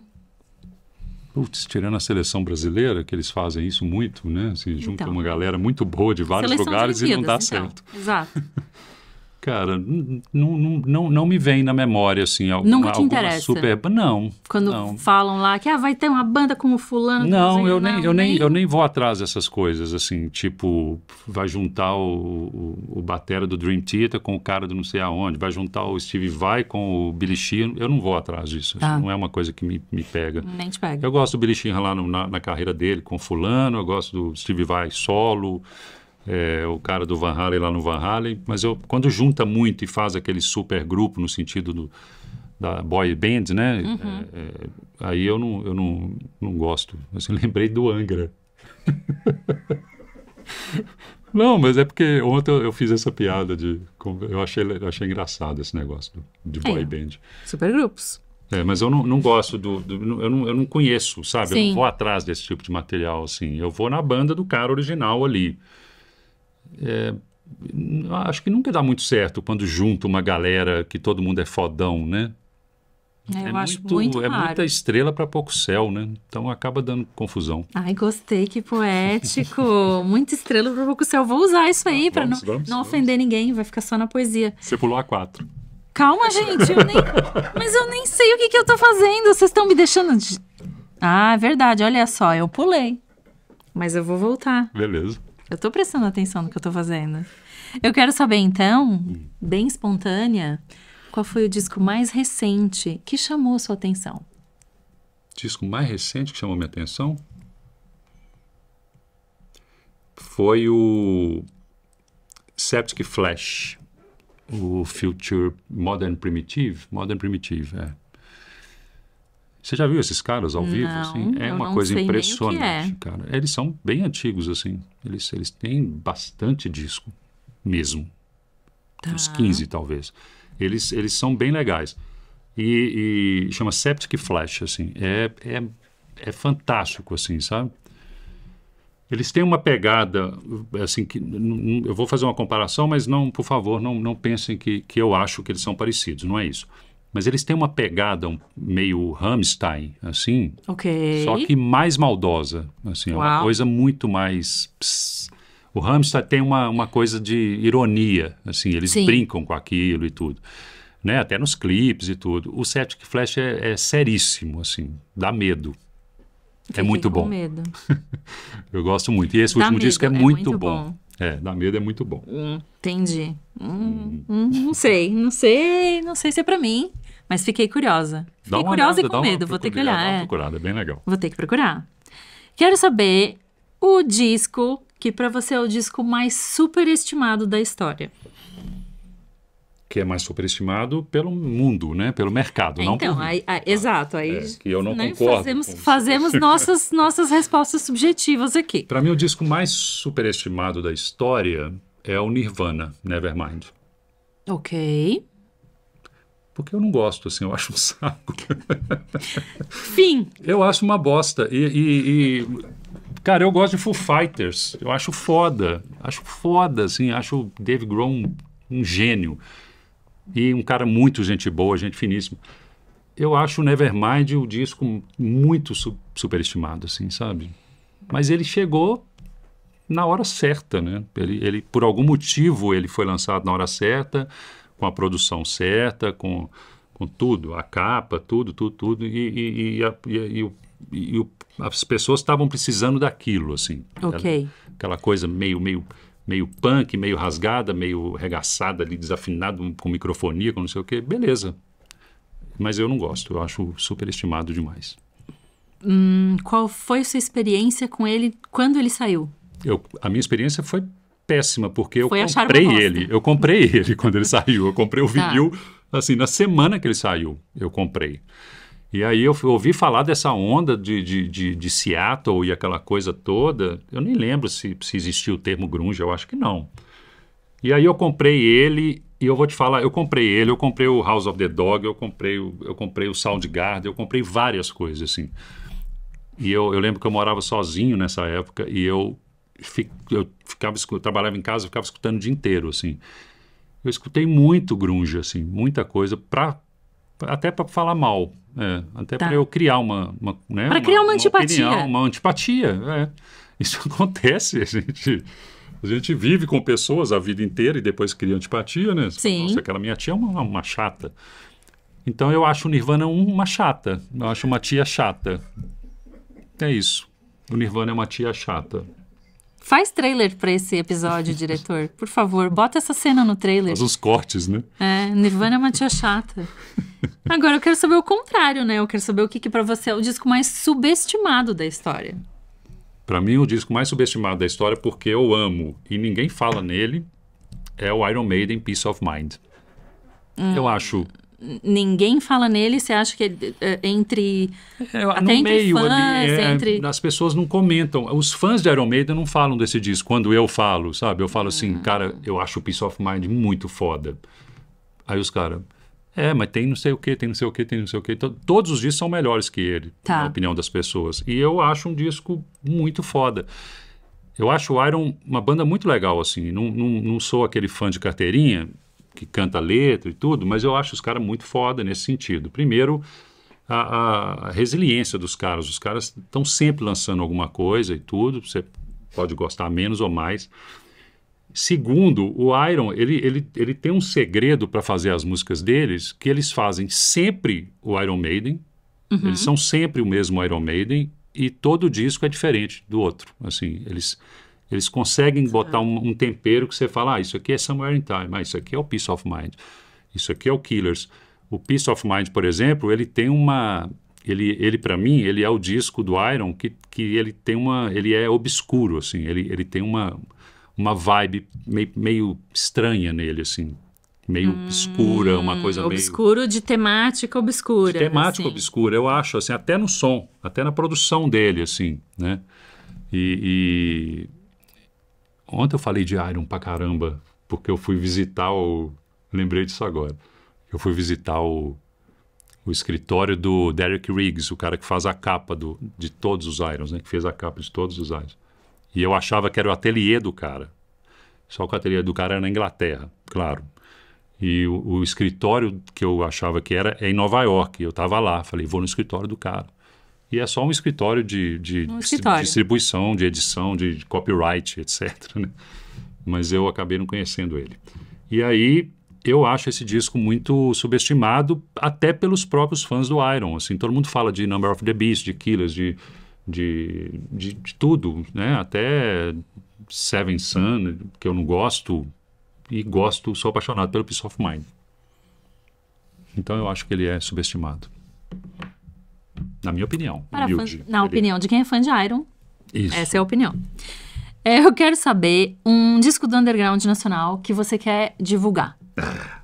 Putz, tirando a seleção brasileira, que eles fazem isso muito, né? Se assim, junta então, uma galera muito boa de vários lugares de e não dá então. certo. Exato. [LAUGHS] Cara, não, não, não me vem na memória, assim, alguma, Nunca te interessa. super... Não, Quando não. falam lá que ah, vai ter uma banda com o fulano... Não, eu, nem, eu, nem, eu nem vou atrás dessas coisas, assim, tipo, vai juntar o, o, o batera do Dream Theater com o cara do não sei aonde, vai juntar o Steve Vai com o Billy Sheehan, eu não vou atrás disso, assim, tá. não é uma coisa que me, me pega. Nem te pega. Eu gosto do Billy Sheehan lá no, na, na carreira dele com fulano, eu gosto do Steve Vai solo é, o cara do Van Halen lá no Van Halen, mas eu, quando junta muito e faz aquele super grupo no sentido do, da boy band, né? Uhum. É, é, aí eu não, eu não, não gosto. Mas assim, eu [LAUGHS] lembrei do Angra. [LAUGHS] não, mas é porque ontem eu, eu fiz essa piada de. Eu achei, eu achei engraçado esse negócio de boy é. band. Super grupos. É, mas eu não, não gosto do, do, eu, não, eu não conheço, sabe? Sim. Eu não vou atrás desse tipo de material, assim. Eu vou na banda do cara original ali. É, acho que nunca dá muito certo quando junta uma galera que todo mundo é fodão, né? É, eu é acho muito, muito É muita estrela para pouco céu, né? Então acaba dando confusão. Ai, gostei, que poético. [LAUGHS] Muita estrela para pouco céu. Vou usar isso aí ah, para não, vamos, não vamos. ofender ninguém, vai ficar só na poesia. Você pulou a quatro. Calma, gente, eu nem, mas eu nem sei o que, que eu tô fazendo. Vocês estão me deixando. De... Ah, é verdade, olha só, eu pulei. Mas eu vou voltar. Beleza. Eu tô prestando atenção no que eu tô fazendo. Eu quero saber então, hum. bem espontânea, qual foi o disco mais recente que chamou sua atenção? Disco mais recente que chamou minha atenção? Foi o Septic Flash, o Future Modern Primitive. Modern Primitive, é você já viu esses caras ao não, vivo? Assim? É uma coisa impressionante, é. cara. Eles são bem antigos, assim. Eles, eles têm bastante disco mesmo. Tá. Uns 15, talvez. Eles, eles são bem legais. E, e chama Septic Flash, assim. É, é, é fantástico, assim, sabe? Eles têm uma pegada, assim, que eu vou fazer uma comparação, mas não, por favor, não, não pensem que, que eu acho que eles são parecidos, não é isso mas eles têm uma pegada meio Rammstein, assim. Ok. Só que mais maldosa, assim, é Uau. uma coisa muito mais... Pss. O Rammstein tem uma, uma coisa de ironia, assim, eles Sim. brincam com aquilo e tudo. Né? Até nos clipes e tudo. O Celtic Flash é, é seríssimo, assim, dá medo. É Fiquei é muito bom. medo. [LAUGHS] Eu gosto muito. E esse dá último medo, disco é, é muito, muito bom. bom. É, dá medo é muito bom. Hum, entendi. Hum, hum. hum não sei, não sei, não sei se é pra mim. Mas fiquei curiosa. Fiquei curiosa olhada, e com medo, vou ter que olhar. Dá uma é. procurada, é bem legal. Vou ter que procurar. Quero saber o disco que para você é o disco mais superestimado da história. Que é mais superestimado pelo mundo, né? Pelo mercado, não é, não então, por aí, ah, exato. Aí é, que eu não né? concordo. Fazemos, fazemos [LAUGHS] nossas, nossas respostas subjetivas aqui. Para mim, o disco mais superestimado da história é o Nirvana, Nevermind. Ok. Porque eu não gosto, assim, eu acho um [LAUGHS] saco. Fim. eu acho uma bosta. E, e, e, Cara, eu gosto de Foo Fighters. Eu acho foda. Acho foda, assim. Acho o Dave Grohl um, um gênio. E um cara muito gente boa, gente finíssimo eu acho o Nevermind o disco muito su superestimado, assim, sabe? Mas ele chegou na hora certa, né? Ele, ele, por algum motivo, ele foi lançado na hora certa com a produção certa, com, com tudo, a capa, tudo, tudo, tudo, e, e, e, a, e o, o, as pessoas estavam precisando daquilo, assim. Ok. Aquela, aquela coisa meio, meio meio punk, meio rasgada, meio regaçada ali, desafinado, com microfonia, com não sei o quê, beleza. Mas eu não gosto, eu acho superestimado demais. Hum, qual foi sua experiência com ele quando ele saiu? Eu, a minha experiência foi péssima, porque eu comprei ele. Eu comprei [LAUGHS] ele quando ele saiu. Eu comprei o tá. vinil, tá. assim, na semana que ele saiu, eu comprei. E aí eu ouvi falar dessa onda de, de, de, de Seattle e aquela coisa toda. Eu nem lembro se, se existia o termo grunge, eu acho que não. E aí eu comprei ele e eu vou te falar, eu comprei ele, eu comprei o House of the Dog, eu comprei o, eu comprei o Soundgarden, eu comprei várias coisas, assim. E eu, eu lembro que eu morava sozinho nessa época e eu eu ficava eu trabalhava em casa, eu ficava escutando o dia inteiro, assim. Eu escutei muito grunge, assim, muita coisa para até para falar mal, é, até tá. para eu criar uma, uma né, para criar uma, uma antipatia, opinião, uma antipatia, é. Isso [LAUGHS] acontece, a gente a gente vive com pessoas a vida inteira e depois cria antipatia, né? Sim. Nossa, aquela minha tia é uma, uma chata. Então eu acho o Nirvana uma chata. Eu acho uma tia chata. É isso. O Nirvana é uma tia chata. Faz trailer pra esse episódio, [LAUGHS] diretor. Por favor, bota essa cena no trailer. Faz os cortes, né? É, Nirvana é uma tia chata. [LAUGHS] Agora eu quero saber o contrário, né? Eu quero saber o que, que para você é o disco mais subestimado da história. Para mim, o disco mais subestimado da história, porque eu amo e ninguém fala nele, é o Iron Maiden Peace of Mind. Hum. Eu acho ninguém fala nele, você acha que é, é entre é, até entre meio, fãs, ali, é, entre... as pessoas não comentam. Os fãs de Iron Maiden não falam desse disco quando eu falo, sabe? Eu falo assim, ah. cara, eu acho o Peace of Mind muito foda. Aí os caras, é, mas tem não sei o que, tem não sei o que, tem não sei o que. Todos os discos são melhores que ele, tá. na opinião das pessoas. E eu acho um disco muito foda. Eu acho o Iron uma banda muito legal, assim. Não, não, não sou aquele fã de carteirinha, que canta letra e tudo, mas eu acho os caras muito foda nesse sentido. Primeiro, a, a resiliência dos caras. Os caras estão sempre lançando alguma coisa e tudo, você pode gostar menos ou mais. Segundo, o Iron, ele, ele, ele tem um segredo para fazer as músicas deles, que eles fazem sempre o Iron Maiden, uhum. eles são sempre o mesmo Iron Maiden, e todo disco é diferente do outro. Assim, eles eles conseguem botar um, um, tempero que você fala, ah, isso aqui é Somewhere in Time, mas ah, isso aqui é o Peace of Mind, isso aqui é o Killers. O Peace of Mind, por exemplo, ele tem uma... Ele, ele para mim, ele é o disco do Iron que, que ele tem uma... Ele é obscuro, assim. Ele, ele tem uma, uma vibe meio, meio estranha nele, assim meio hum, obscura, uma coisa obscuro meio... Obscuro de temática obscura. De temática assim. obscura, eu acho, assim, até no som, até na produção dele, assim, né? E, Ontem eu falei de Iron pra caramba, porque eu fui visitar o. Lembrei disso agora. Eu fui visitar o, o escritório do Derek Riggs, o cara que faz a capa do, de todos os Irons, né? Que fez a capa de todos os Irons. E eu achava que era o ateliê do cara. Só que o ateliê do cara era na Inglaterra, claro. E o, o escritório que eu achava que era é em Nova York. Eu tava lá, falei, vou no escritório do cara. E é só um escritório de, de um escritório. distribuição, de edição, de, de copyright, etc. [LAUGHS] Né? Mas eu acabei não conhecendo ele. E aí eu acho esse disco muito subestimado, até pelos próprios fãs do Iron. Assim, todo mundo fala de Number of the Beast, de Killers, de, de, de, de tudo, né? Até Seven Sun, que eu não gosto, e gosto, sou apaixonado pelo Peace of Mind. Então eu acho que ele é subestimado. Na minha opinião. Para fã, na ele... opinião de quem é fã de Iron. Isso. Essa é a opinião. É, eu quero saber um disco do Underground Nacional que você quer divulgar. Ah,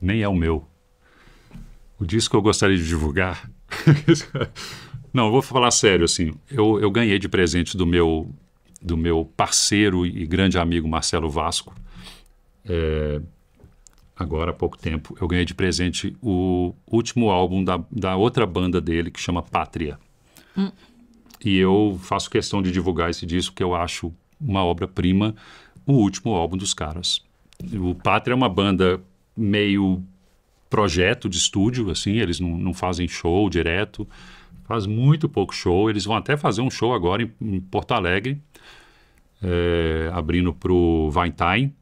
nem é o meu. O disco que eu gostaria de divulgar. [LAUGHS] Não, eu vou falar sério, assim. Eu, eu ganhei de presente do meu, do meu parceiro e grande amigo Marcelo Vasco. É, agora há pouco tempo, eu ganhei de presente o último álbum da, da outra banda dele, que chama Pátria. Hum. E eu faço questão de divulgar esse disco, que eu acho uma obra-prima, o último álbum dos caras. O Pátria é uma banda meio projeto de estúdio, assim, eles não, não fazem show direto, faz muito pouco show. Eles vão até fazer um show agora em, em Porto Alegre, é, abrindo para o Time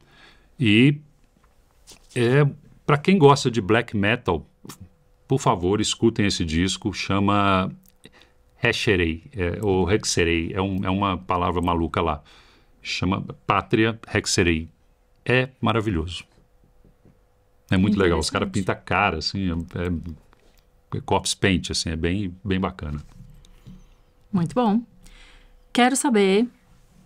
E é, para quem gosta de black metal, por favor, escutem esse disco, chama Hexerei, é, ou Hexerei, é, um, é uma palavra maluca lá. Chama Pátria Hexerei. É maravilhoso. É muito legal. Os caras pintam a cara, assim, é, é, é corpse paint, assim, é bem, bem bacana. Muito bom. Quero saber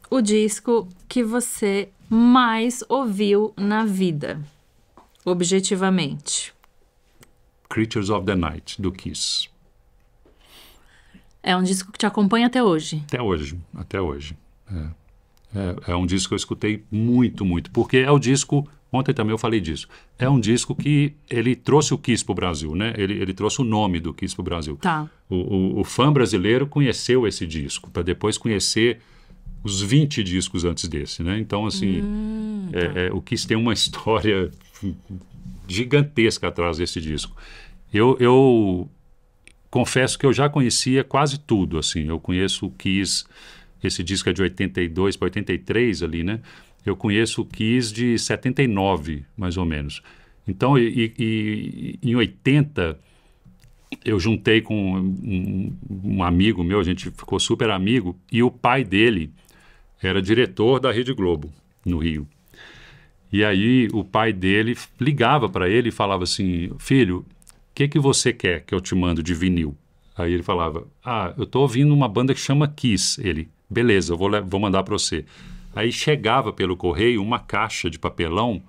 o disco que você mais ouviu na vida objetivamente. Creatures of the Night, do Kiss. É um disco que te acompanha até hoje. Até hoje, até hoje. É. É, é, um disco que eu escutei muito, muito, porque é o disco. Ontem também eu falei disso. É um disco que ele trouxe o Kiss para o Brasil, né? Ele, ele trouxe o nome do Kiss para o Brasil. Tá. O, o, o, fã brasileiro conheceu esse disco, para depois conhecer os 20 discos antes desse, né? Então, assim, hum, é, tá. é, é, o Kiss tem uma [LAUGHS] história gigantesca atrás desse disco. Eu, eu confesso que eu já conhecia quase tudo, assim. Eu conheço o Kiss, esse disco é de 82 para 83 ali, né? Eu conheço o Kiss de 79, mais ou menos. Então, e, e, em 80, eu juntei com um, um, amigo meu, a gente ficou super amigo, e o pai dele era diretor da Rede Globo, no Rio. E aí o pai dele ligava para ele e falava assim: Filho, o que, que você quer que eu te mando de vinil? Aí ele falava: Ah, eu tô ouvindo uma banda que chama Kiss. Ele: Beleza, eu vou, vou mandar para você. Aí chegava pelo correio uma caixa de papelão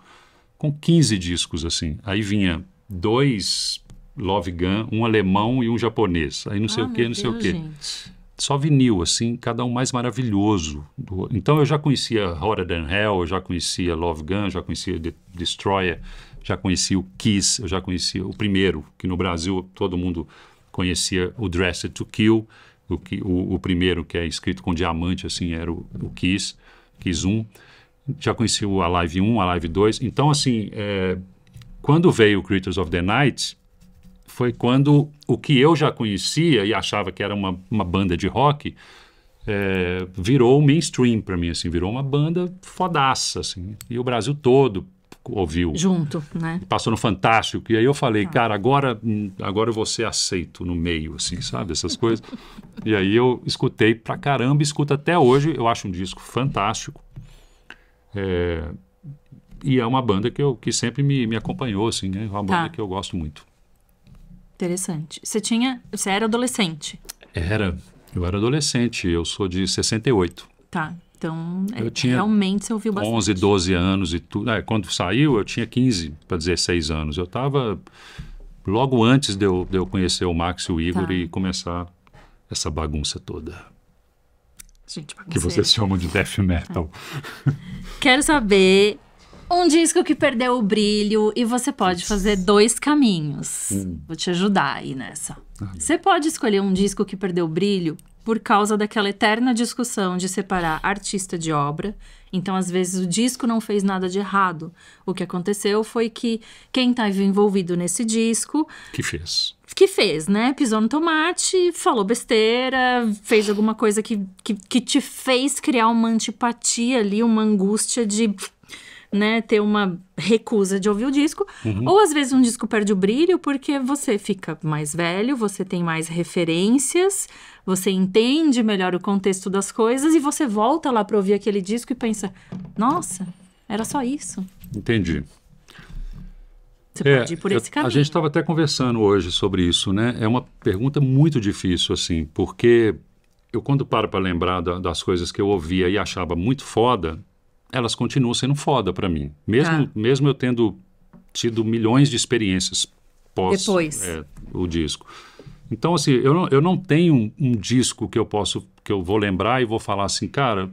com 15 discos assim. Aí vinha dois Love Gun, um alemão e um japonês. Aí não sei ah, o que, não Deus, sei o que só vinil, assim, cada um mais maravilhoso. Então eu já conhecia Horror Than Hell, eu já conhecia Love Gun, já conhecia The Destroyer, já conhecia o Kiss, eu já conhecia o primeiro, que no Brasil todo mundo conhecia o Dressed to Kill, o, o, o primeiro que é escrito com diamante, assim, era o, o Kiss, Kiss 1. Já conhecia o Alive 1, Alive 2. Então, assim, é, quando veio o Creatures of the Night, foi quando o que eu já conhecia e achava que era uma, uma banda de rock é, virou mainstream para mim, assim, virou uma banda fodaça, assim, e o Brasil todo ouviu. Junto, né? Passou no Fantástico, e aí eu falei, ah. cara, agora, agora eu vou ser aceito no meio, assim, sabe, essas coisas. e aí eu escutei pra caramba, escuto até hoje, eu acho um disco fantástico, é, e é uma banda que, eu, que sempre me, me acompanhou, assim, né? é uma banda tá. que eu gosto muito. Interessante. Você tinha. Você era adolescente? Era. Eu era adolescente. Eu sou de 68. Tá. Então, é, eu é, tinha realmente você ouviu bastante. 11, 12 anos e tudo. É, quando saiu, eu tinha 15 para 16 anos. Eu estava logo antes de eu, de eu, conhecer o Max e o Igor tá. e começar essa bagunça toda. Gente, bagunça. Que vocês chamam de death metal. É. Quero saber um disco que perdeu o brilho e você pode fazer dois caminhos. Hum. Vou te ajudar aí nessa. Ah. Você pode escolher um disco que perdeu o brilho por causa daquela eterna discussão de separar artista de obra. Então, às vezes, o disco não fez nada de errado. O que aconteceu foi que quem estava tá envolvido nesse disco. Que fez. Que fez, né? Pisou no tomate, falou besteira, fez alguma coisa que, que, que te fez criar uma antipatia ali, uma angústia de né, ter uma recusa de ouvir o disco, uhum. ou às vezes um disco perde o brilho porque você fica mais velho, você tem mais referências, você entende melhor o contexto das coisas e você volta lá para ouvir aquele disco e pensa: "Nossa, era só isso". Entendi. Você é, pode ir é, por esse caminho. A gente estava até conversando hoje sobre isso, né? É uma pergunta muito difícil assim, porque eu quando paro para lembrar da, das coisas que eu ouvia e achava muito foda, elas continuam sendo foda para mim. Mesmo, tá. mesmo eu tendo tido milhões de experiências pós Depois. É, o disco. Então, assim, eu não, eu não tenho um, um, disco que eu posso, que eu vou lembrar e vou falar assim, cara,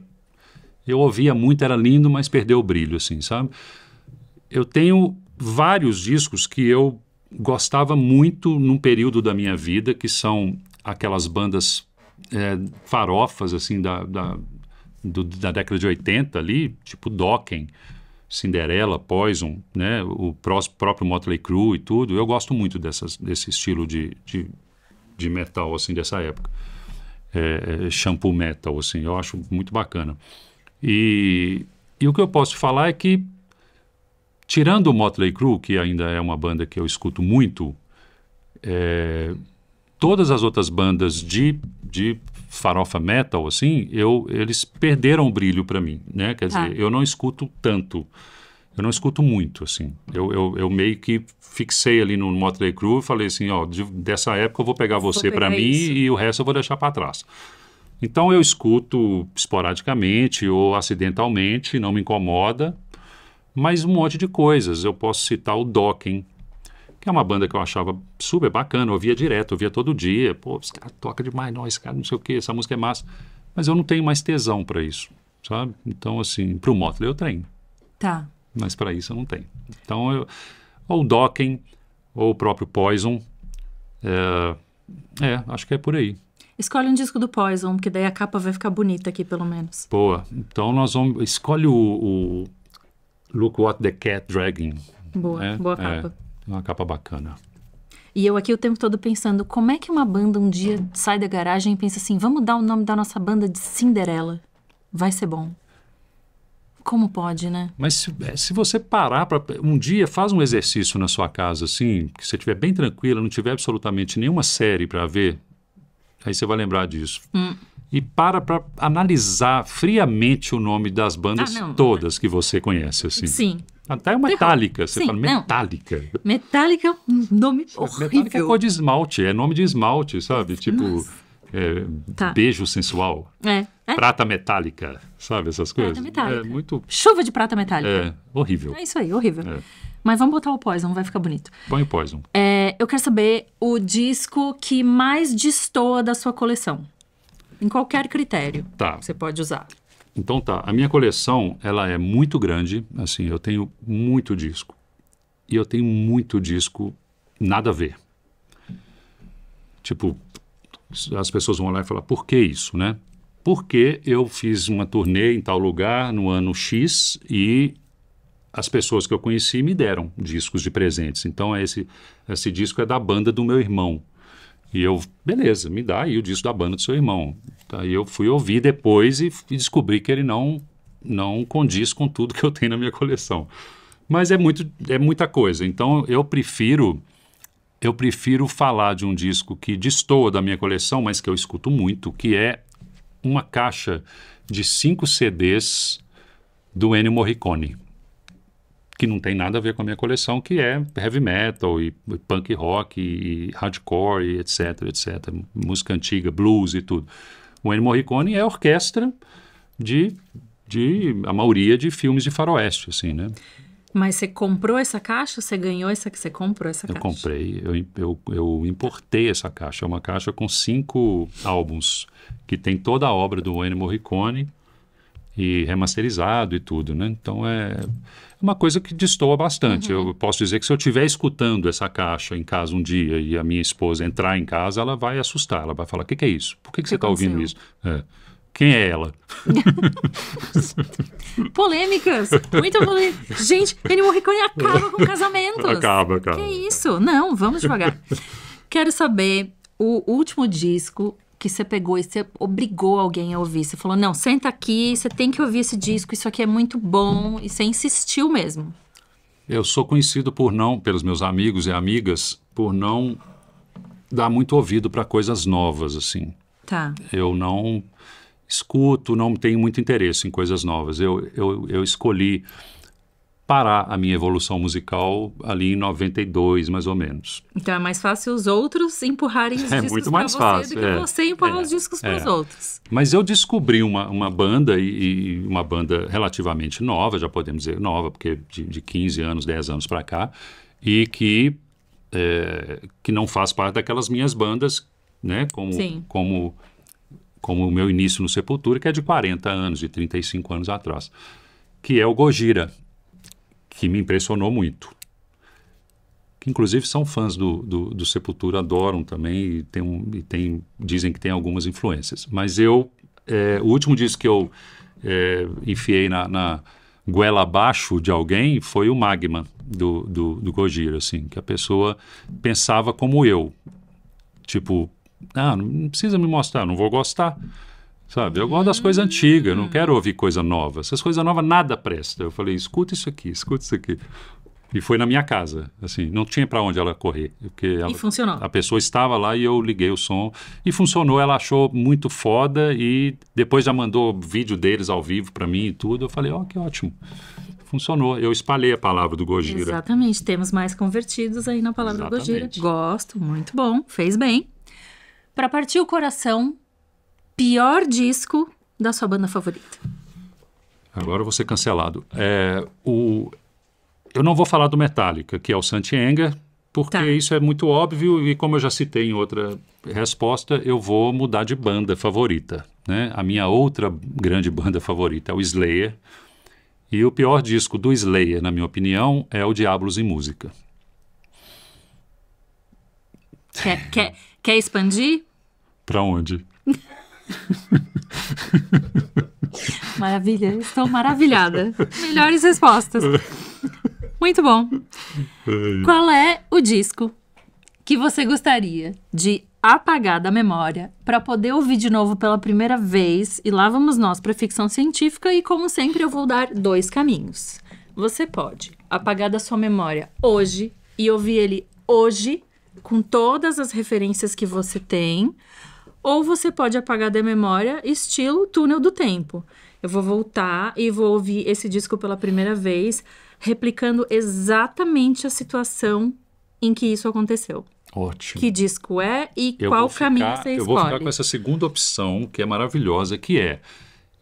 eu ouvia muito, era lindo, mas perdeu o brilho, assim, sabe? Eu tenho vários discos que eu gostava muito num período da minha vida, que são aquelas bandas é, farofas, assim, da, da do, da década de 80 ali, tipo Dokken, Cinderella, Poison, né, o próprio Motley Crue e tudo. Eu gosto muito dessas, desse estilo de, de, de metal, assim, dessa época. É, é shampoo metal, assim, eu acho muito bacana. E, e o que eu posso falar é que, tirando o Motley Crue, que ainda é uma banda que eu escuto muito, é, todas as outras bandas de, de farofa metal, assim, eu, eles perderam o brilho para mim, né? Quer tá. dizer, eu não escuto tanto. Eu não escuto muito, assim. Eu, eu, eu meio que fixei ali no Motley Crue e falei assim, ó, de, dessa época eu vou pegar você para mim isso. e o resto eu vou deixar para trás. Então eu escuto esporadicamente ou acidentalmente, não me incomoda, mas um monte de coisas. Eu posso citar o Dokken, que é uma banda que eu achava super bacana, eu ouvia direto, eu ouvia todo dia. Pô, esse cara toca demais, não, esse cara não sei o que, essa música é massa. Mas eu não tenho mais tesão para isso, sabe? Então, assim, pro Motley eu treino. Tá. Mas para isso eu não tenho. Então, eu, ou o Dokken, ou o próprio Poison. É, é, acho que é por aí. Escolhe um disco do Poison, porque daí a capa vai ficar bonita aqui, pelo menos. Boa. Então nós vamos. Escolhe o, o Look What the Cat Dragging. Boa, né? é, boa capa. É. É uma capa bacana. E eu aqui o tempo todo pensando, como é que uma banda um dia sai da garagem e pensa assim, vamos dar o nome da nossa banda de Cinderela? Vai ser bom. Como pode, né? Mas se, é, se você parar para um dia faz um exercício na sua casa assim, que você estiver bem tranquila, não tiver absolutamente nenhuma série para ver, aí você vai lembrar disso. Hum. E para para analisar friamente o nome das bandas ah, todas que você conhece assim. Sim, até uma metálica, você Sim, fala metálica. Metálica é nome é horrível. Metálica é cor de esmalte, é nome de esmalte, sabe? Tipo, é, tá. beijo sensual. É. É? Prata metálica, sabe essas coisas? Prata metálica. É muito... Chuva de prata metálica. É, horrível. É isso aí, horrível. É. Mas vamos botar o Poison, vai ficar bonito. Põe o Poison. É, eu quero saber o disco que mais destoa da sua coleção. Em qualquer critério. Tá. Você pode usar. Então tá, a minha coleção, ela é muito grande, assim, eu tenho muito disco. E eu tenho muito disco nada a ver. Tipo, as pessoas vão lá e falar, por que isso, né? Porque eu fiz uma turnê em tal lugar no ano X e as pessoas que eu conheci me deram discos de presentes. Então é esse, esse disco é da banda do meu irmão. E eu, beleza, me dá aí o disco da banda do seu irmão. Aí eu fui ouvir depois e, e descobri que ele não, não condiz com tudo que eu tenho na minha coleção. Mas é, muito, é muita coisa. Então eu prefiro eu prefiro falar de um disco que destoa da minha coleção, mas que eu escuto muito, que é uma caixa de cinco CDs do Ennio Morricone que não tem nada a ver com a minha coleção, que é heavy metal e, e punk rock e, e hardcore e etc, etc, música antiga, blues e tudo. O Ennio Morricone é orquestra de, de a maioria de filmes de faroeste, assim, né? Mas você comprou essa caixa? Você ganhou essa que você comprou essa eu caixa? Eu comprei, eu, eu, eu importei essa caixa. É uma caixa com cinco álbuns que tem toda a obra do Ennio Morricone e remasterizado e tudo, né? Então é uma coisa que destoa bastante. Uhum. Eu posso dizer que se eu estiver escutando essa caixa em casa um dia e a minha esposa entrar em casa, ela vai assustar, ela vai falar: o que, que, é isso? Por que, que você está ouvindo isso? É. Quem é ela? [LAUGHS] Polêmicas! Muito polêmica. Gente, ele Morricone acaba com casamentos. Acaba, acaba. Que isso? Não, vamos devagar. Quero saber o último disco que você pegou e você obrigou alguém a ouvir? Você falou, não, senta aqui, você tem que ouvir esse disco, isso aqui é muito bom, e você insistiu mesmo. Eu sou conhecido por não, pelos meus amigos e amigas, por não dar muito ouvido para coisas novas, assim. Tá. Eu não escuto, não tenho muito interesse em coisas novas. Eu, eu, eu escolhi parar a minha evolução musical ali em 92, mais ou menos. Então é mais fácil os outros empurrarem os é, discos muito mais você fácil, do que é, você empurrar é, os discos é. para os outros. Mas eu descobri uma, uma banda, e, e, uma banda relativamente nova, já podemos dizer nova, porque de, de 15 anos, 10 anos para cá, e que, é, que não faz parte daquelas minhas bandas, né, como... Sim. como como o meu início no Sepultura, que é de 40 anos, de 35 anos atrás, que é o Gojira, que me impressionou muito. Que, inclusive, são fãs do, do, do Sepultura, adoram também e, tem um, e tem, dizem que tem algumas influências. Mas eu, é, o último disco que eu é, enfiei na, na goela abaixo de alguém foi o Magma do, do, do Gojira, assim, que a pessoa pensava como eu. Tipo, ah, não precisa me mostrar, não vou gostar. Sabe? Eu gosto das coisas antigas, eu não quero hum. ouvir coisa nova. Essas coisas novas nada presta. Eu falei, escuta isso aqui, escuta isso aqui. E foi na minha casa, assim, não tinha para onde ela correr. Porque ela, e funcionou. A pessoa estava lá e eu liguei o som e funcionou. Ela achou muito foda e depois já mandou vídeo deles ao vivo para mim e tudo. Eu falei, ó, oh, que ótimo. Funcionou. Eu espalhei a palavra do Gojira. Exatamente. Temos mais convertidos aí na palavra Exatamente. do Gojira. Gosto, muito bom, fez bem. Para partir o coração, pior disco da sua banda favorita? Agora eu vou ser cancelado. É, o... Eu não vou falar do Metallica, que é o Santienga, porque tá. isso é muito óbvio e como eu já citei em outra resposta, eu vou mudar de banda favorita. Né? A minha outra grande banda favorita é o Slayer. E o pior disco do Slayer, na minha opinião, é o Diablos em Música. Quer, quer, quer expandir? Para onde? [LAUGHS] [LAUGHS] Maravilha, estou maravilhada. Melhores respostas. Muito bom. Qual é o disco que você gostaria de apagar da memória para poder ouvir de novo pela primeira vez? E lá vamos nós para ficção científica e como sempre eu vou dar dois caminhos. Você pode apagar da sua memória hoje e ouvir ele hoje com todas as referências que você tem ou você pode apagar da memória, estilo túnel do tempo. Eu vou voltar e vou ouvir esse disco pela primeira vez, replicando exatamente a situação em que isso aconteceu. Ótimo. Que disco é e eu qual ficar, caminho você escolhe. Eu vou ficar com essa segunda opção, que é maravilhosa, que é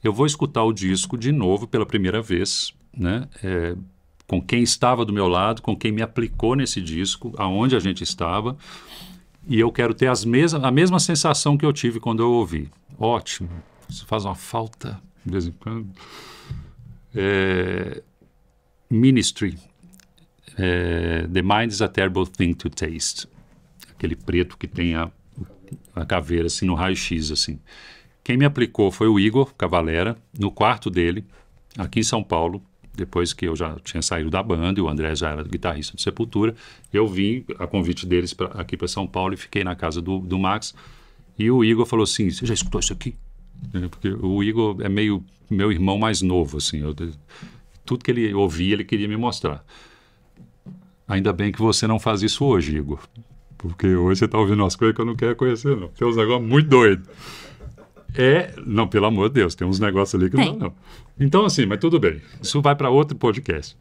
eu vou escutar o disco de novo pela primeira vez, né? É, com quem estava do meu lado, com quem me aplicou nesse disco, aonde a gente estava e eu quero ter as mesma a mesma sensação que eu tive quando eu ouvi. Ótimo. Isso faz uma falta de vez em quando. É, ministry. É, the mind is a terrible thing to taste. Aquele preto que tem a, a caveira assim no raio-x assim. Quem me aplicou foi o Igor Cavalera, no quarto dele, aqui em São Paulo depois que eu já tinha saído da banda e o André já era guitarrista de Sepultura, eu vim a convite deles pra, aqui para São Paulo e fiquei na casa do, do Max. E o Igor falou assim: Você já escutou isso aqui? É, porque o Igor é meio meu irmão mais novo, assim. Eu, tudo que ele ouvia, ele queria me mostrar. Ainda bem que você não faz isso hoje, Igor. Porque hoje você está ouvindo umas coisas que eu não quero conhecer, não. Tem uns negócios muito doidos é. Não, pelo amor de Deus, tem uns negócios ali que é, tem. não não. Então, assim, mas tudo bem. Isso vai para outro podcast.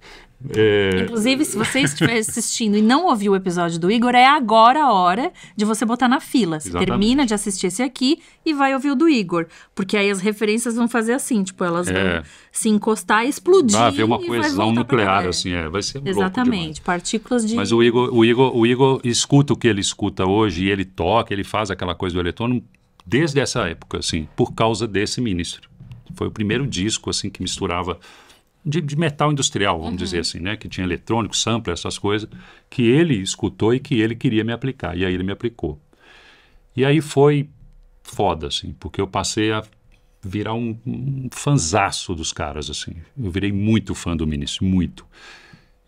É... Inclusive, se você estiver assistindo e não ouviu o episódio do Igor, é agora a hora de você botar na fila. Você Exatamente. termina de assistir esse aqui e vai ouvir o do Igor. Porque aí as referências vão fazer assim, tipo, elas é. vão se encostar e explodir. Vai haver uma coesão nuclear, assim, é. Vai ser Exatamente, partículas de. Mas o Igor, o, Igor, o Igor escuta o que ele escuta hoje, e ele toca, ele faz aquela coisa do eletrônico desde essa época, assim, por causa desse ministro. Foi o primeiro disco, assim, que misturava de, de metal industrial, vamos uhum. dizer assim, né? Que tinha eletrônico, sample, essas coisas, que ele escutou e que ele queria me aplicar. E aí ele me aplicou. E aí foi foda, assim, porque eu passei a virar um, um fanzaço dos caras, assim. Eu virei muito fã do ministro muito.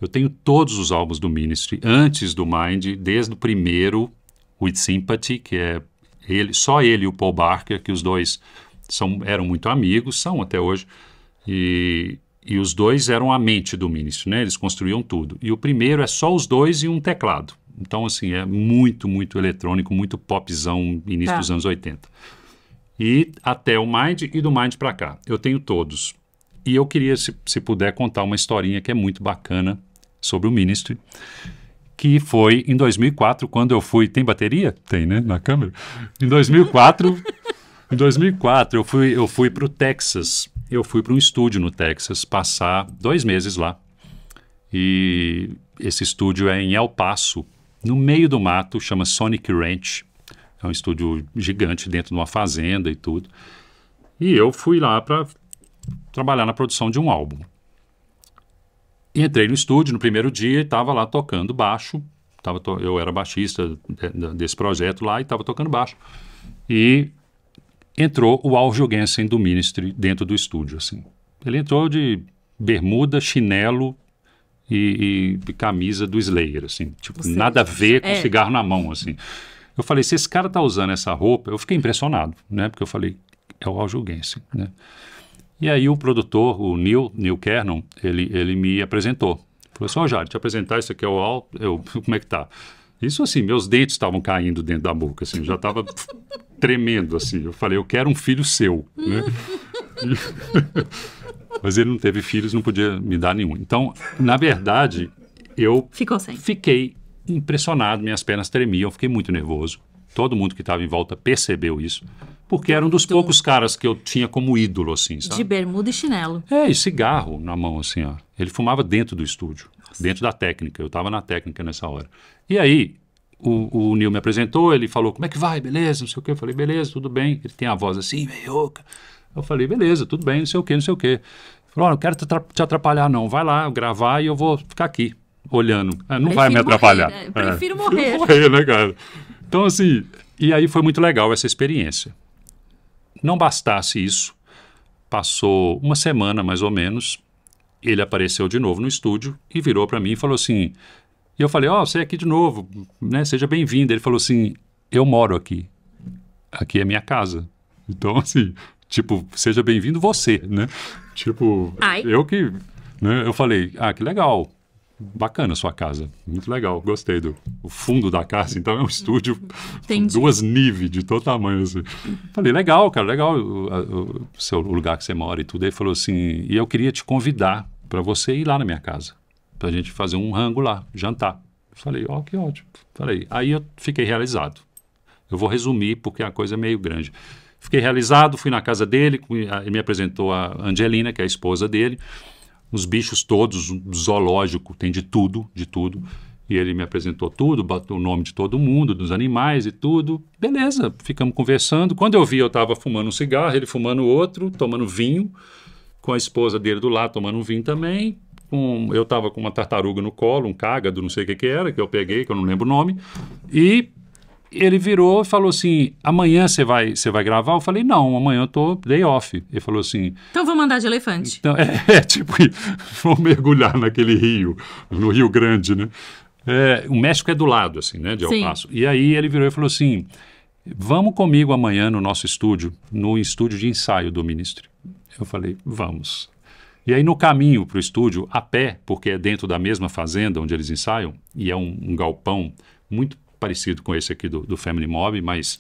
Eu tenho todos os álbuns do Ministry, antes do Mind, desde o primeiro, With Sympathy, que é ele, só ele e o Paul Barker, que os dois são, eram muito amigos, são até hoje, e, e os dois eram a mente do ministro, né? Eles construíam tudo. E o primeiro é só os dois e um teclado. Então, assim, é muito, muito eletrônico, muito popzão, início tá. dos anos 80. E até o Mind e do Mind para cá. Eu tenho todos. E eu queria, se, se puder, contar uma historinha que é muito bacana sobre o ministro que foi em 2004, quando eu fui. Tem bateria? Tem, né? Na câmera? Em 2004. [LAUGHS] em 2004, eu fui, eu fui para o Texas. Eu fui para um estúdio no Texas passar dois meses lá. E esse estúdio é em El Paso, no meio do mato, chama Sonic Ranch. É um estúdio gigante dentro de uma fazenda e tudo. E eu fui lá para trabalhar na produção de um álbum. E entrei no estúdio no primeiro dia e estava lá tocando baixo. Tava to eu era baixista de desse projeto lá e estava tocando baixo. E entrou o Al Jogensen do Ministry dentro do estúdio, assim. Ele entrou de bermuda, chinelo e, e camisa do Slayer, assim. Tipo, nada a ver com é. cigarro na mão, assim. Eu falei, se esse cara tá usando essa roupa, eu fiquei impressionado, né? Porque eu falei, é o Al Jogensen, né? E aí o produtor, o Neil, Neil Kernon, ele, ele me apresentou. Falou assim, ó oh, te apresentar, isso aqui é o Al, eu, [LAUGHS] como é que tá? Isso assim, meus dentes estavam caindo dentro da boca, assim, já estava [LAUGHS] tremendo, assim. Eu falei, eu quero um filho seu, né? [LAUGHS] Mas ele não teve filhos, não podia me dar nenhum. Então, na verdade, eu Ficou sem. fiquei impressionado, minhas pernas tremiam, fiquei muito nervoso. Todo mundo que estava em volta percebeu isso porque era um dos Do... poucos caras que eu tinha como ídolo, assim, sabe? De bermuda e chinelo. É, e cigarro na mão, assim, ó. Ele fumava dentro do estúdio, Nossa. dentro da técnica. Eu estava na técnica nessa hora. E aí, o, o Neil me apresentou, ele falou, como é que vai, beleza, não sei o quê. Eu falei, beleza, tudo bem. Ele tem a voz assim, meio oca. Eu falei, beleza, tudo bem, não sei o quê, não sei o quê. Ele falou, não quero te atrapalhar não, vai lá gravar e eu vou ficar aqui, olhando. É, não Prefiro vai me atrapalhar. Morrer, né? Prefiro é. morrer. Prefiro morrer, né, cara? Então, assim, e aí foi muito legal essa experiência. Não bastasse isso, passou uma semana mais ou menos, ele apareceu de novo no estúdio e virou para mim e falou assim. E eu falei: Ó, oh, você é aqui de novo, né? Seja bem-vindo. Ele falou assim: Eu moro aqui. Aqui é minha casa. Então, assim, tipo, seja bem-vindo você, né? Tipo, Ai. eu que. Né? Eu falei: Ah, que legal bacana a sua casa. Muito legal, gostei do o fundo da casa. Então é um estúdio Entendi. duas níveis de todo tamanho. Assim. Falei, legal, cara, legal o, o, o, seu, o lugar que você mora e tudo. Ele falou assim, e eu queria te convidar para você ir lá na minha casa, para a gente fazer um rango lá, jantar. Falei, ó, oh, que ótimo. Falei, aí eu fiquei realizado. Eu vou resumir porque a coisa é meio grande. Fiquei realizado, fui na casa dele, me apresentou a Angelina, que é a esposa dele os bichos todos, zoológico, tem de tudo, de tudo. E ele me apresentou tudo, bateu o nome de todo mundo, dos animais e tudo. Beleza, ficamos conversando. Quando eu vi, eu estava fumando um cigarro, ele fumando outro, tomando vinho, com a esposa dele do lado tomando um vinho também. Com, eu estava com uma tartaruga no colo, um cágado, não sei o que, que era, que eu peguei, que eu não lembro o nome. E ele virou e falou assim: amanhã você vai, você vai gravar? Eu falei: não, amanhã eu tô day off. Ele falou assim: então vou mandar de elefante. Então, [LAUGHS] é, é tipo, vou mergulhar naquele rio, no Rio Grande, né? É, o México é do lado, assim, né, de El Paso. E aí ele virou e falou assim: vamos comigo amanhã no nosso estúdio, no estúdio de ensaio do ministro. Eu falei: vamos. E aí, no caminho para o estúdio, a pé, porque é dentro da mesma fazenda onde eles ensaiam, e é um, um galpão muito parecido com esse aqui do, do Family Mob, mas,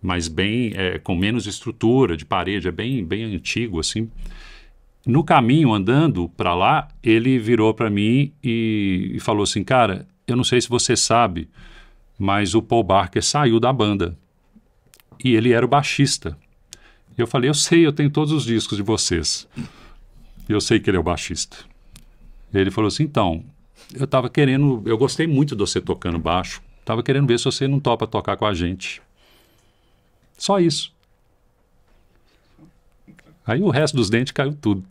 mas bem é, com menos estrutura de parede, é bem, bem antigo assim. No caminho, andando para lá, ele virou para mim e, e, falou assim: Cara, eu não sei se você sabe, mas o Paul Barker saiu da banda. E ele era o baixista. E eu falei: Eu sei, eu tenho todos os discos de vocês. eu sei que ele é o baixista. Ele falou assim: Então, eu estava querendo. Eu gostei muito de você tocando baixo. Tava querendo ver se você não topa tocar com a gente. Só isso. Aí o resto dos dentes caiu tudo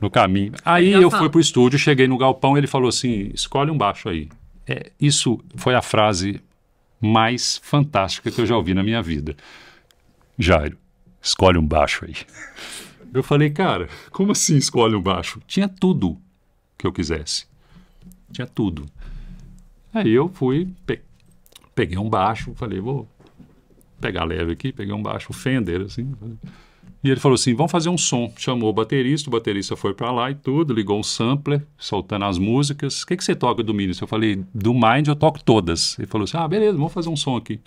no caminho. Aí eu fui pro estúdio, cheguei no galpão, ele falou assim: escolhe um baixo aí. É, isso foi a frase mais fantástica que eu já ouvi na minha vida. Jairo, escolhe um baixo aí. Eu falei, cara, como assim escolhe um baixo? Tinha tudo que eu quisesse. Tinha tudo. Aí eu fui, pe peguei um baixo, falei, vou pegar leve aqui, peguei um baixo Fender, assim. E ele falou assim, vamos fazer um som. Chamou o baterista, o baterista foi para lá e tudo, ligou um sampler, soltando as músicas. O que, que você toca do Ministro? Eu falei, do Mind eu toco todas. Ele falou assim, ah, beleza, vamos fazer um som aqui.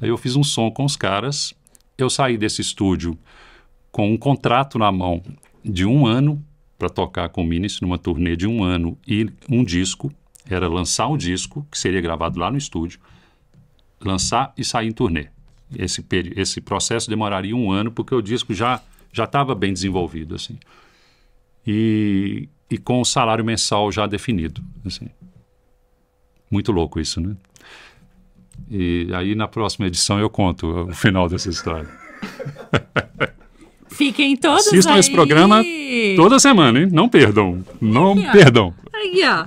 Aí eu fiz um som com os caras. Eu saí desse estúdio com um contrato na mão de um ano para tocar com o Ministro numa turnê de um ano e um disco era lançar um disco, que seria gravado lá no estúdio, lançar e sair em turnê. Esse, esse processo demoraria um ano, porque o disco já já estava bem desenvolvido. assim. E, e com o salário mensal já definido. Assim. Muito louco isso, né? E aí na próxima edição eu conto o final dessa história. Fiquem todos Assistam aí. esse programa toda semana, hein? Não perdam. Não e, perdam. Aí, ó.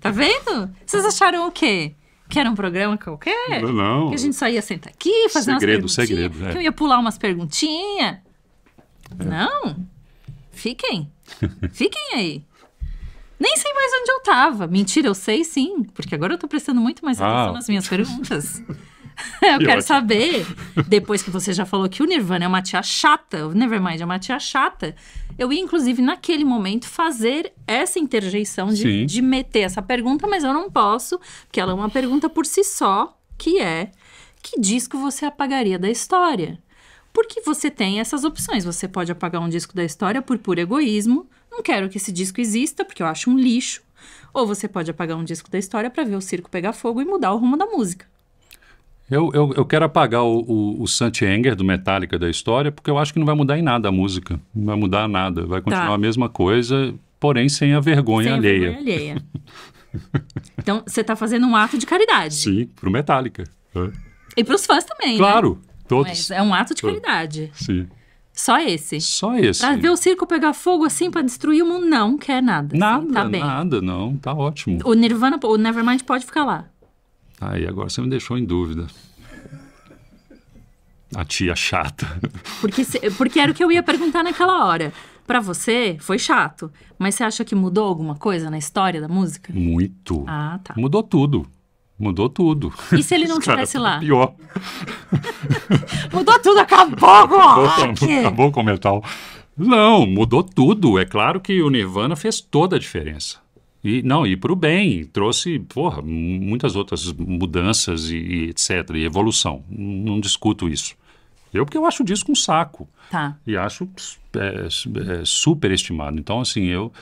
Tá vendo? Vocês acharam o quê? Que era um programa qualquer? Não. não. Que a gente só ia sentar aqui, fazer segredo, umas Segredo, segredo. É. Que eu ia pular umas perguntinhas. É. Não. Fiquem. Fiquem aí. Nem sei mais onde eu tava. Mentira, eu sei sim, porque agora eu tô prestando muito mais ah. atenção ah. nas minhas perguntas. [LAUGHS] [LAUGHS] eu quero ótimo. saber, [LAUGHS] depois que você já falou que o Nirvana é uma tia chata, o Nevermind é uma tia chata, eu ia, inclusive, naquele momento, fazer essa interjeição de, de meter essa pergunta, mas eu não posso, porque ela é uma pergunta por si só, que é, que disco você apagaria da história? Porque você tem essas opções. Você pode apagar um disco da história por puro egoísmo. Não quero que esse disco exista, porque eu acho um lixo. Ou você pode apagar um disco da história para ver o circo pegar fogo e mudar o rumo da música. Eu, eu, eu quero apagar o, o, o Santi Enger do Metallica da história, porque eu acho que não vai mudar em nada a música. Não vai mudar nada. Vai tá. continuar tá. a mesma coisa, porém sem a vergonha sem alheia. A vergonha alheia. [LAUGHS] então, você está fazendo um ato de caridade. Sim, para o Metallica. É. E para os fãs também, né? Claro, né? todos. Mas é um ato de caridade. Sim. Só esse? Só esse. Pra ver o circo pegar fogo assim, para destruir o mundo? Não, quer nada. Nada, assim, tá nada, não. Tá ótimo. O Nirvana, o Nevermind pode ficar lá. Aí agora você me deixou em dúvida. A tia chata. Porque, porque era o que eu ia perguntar naquela hora. Para você, foi chato. Mas você acha que mudou alguma coisa na história da música? Muito. Ah, tá. Mudou tudo. Mudou tudo. E se ele não estivesse [LAUGHS] lá? Pior. [LAUGHS] mudou tudo, acabou com o rock. Acabou com o metal. Não, mudou tudo. É claro que o Nirvana fez toda a diferença. E, não, e para o bem, trouxe porra, muitas outras mudanças e, e etc. E evolução. Não, discuto isso. Eu porque eu acho o disco um saco. Tá. E acho é, é, super estimado. Então, assim, eu.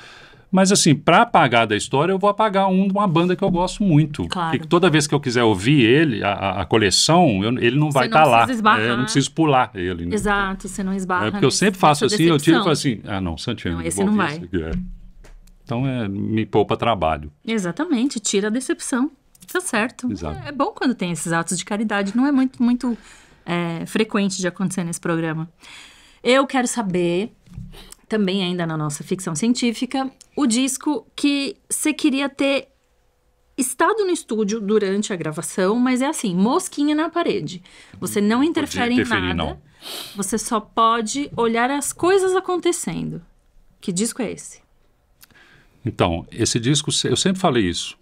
Mas assim, para apagar da história, eu vou apagar um de uma banda que eu gosto muito. Claro. Porque toda vez que eu quiser ouvir ele, a, a coleção, eu, ele não vai estar tá lá. Esbarrar. É, eu não preciso pular ele. Né? Exato, você não esbarra. É, porque eu sempre faço assim, decepção. eu tiro e falo assim, ah não, Santiago. Não, esse não vai. Esse aqui, é. Então é, me poupa trabalho. Exatamente, tira a decepção. Tá certo. Exato. É, é bom quando tem esses atos de caridade, não é muito, muito é, frequente de acontecer nesse programa. Eu quero saber, também ainda na nossa ficção científica, o disco que você queria ter estado no estúdio durante a gravação, mas é assim, mosquinha na parede. Você não interfere em nada. Não. Você só pode olhar as coisas acontecendo. Que disco é esse? Então, esse disco, eu sempre falei isso.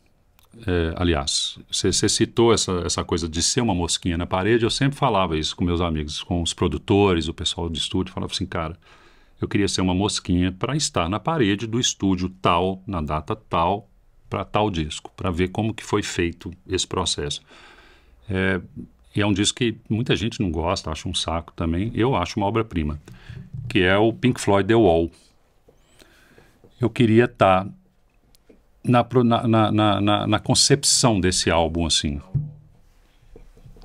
É, aliás, você, citou essa, essa coisa de ser uma mosquinha na parede. Eu sempre falava isso com meus amigos, com os produtores, o pessoal do estúdio. Falava assim, cara, eu queria ser uma mosquinha para estar na parede do estúdio tal, na data tal, para tal disco, para ver como que foi feito esse processo. É, e é um disco que muita gente não gosta, acha um saco também. Eu acho uma obra-prima, que é o Pink Floyd The Wall. Eu queria estar tá na, na, na, na, na concepção desse álbum, assim,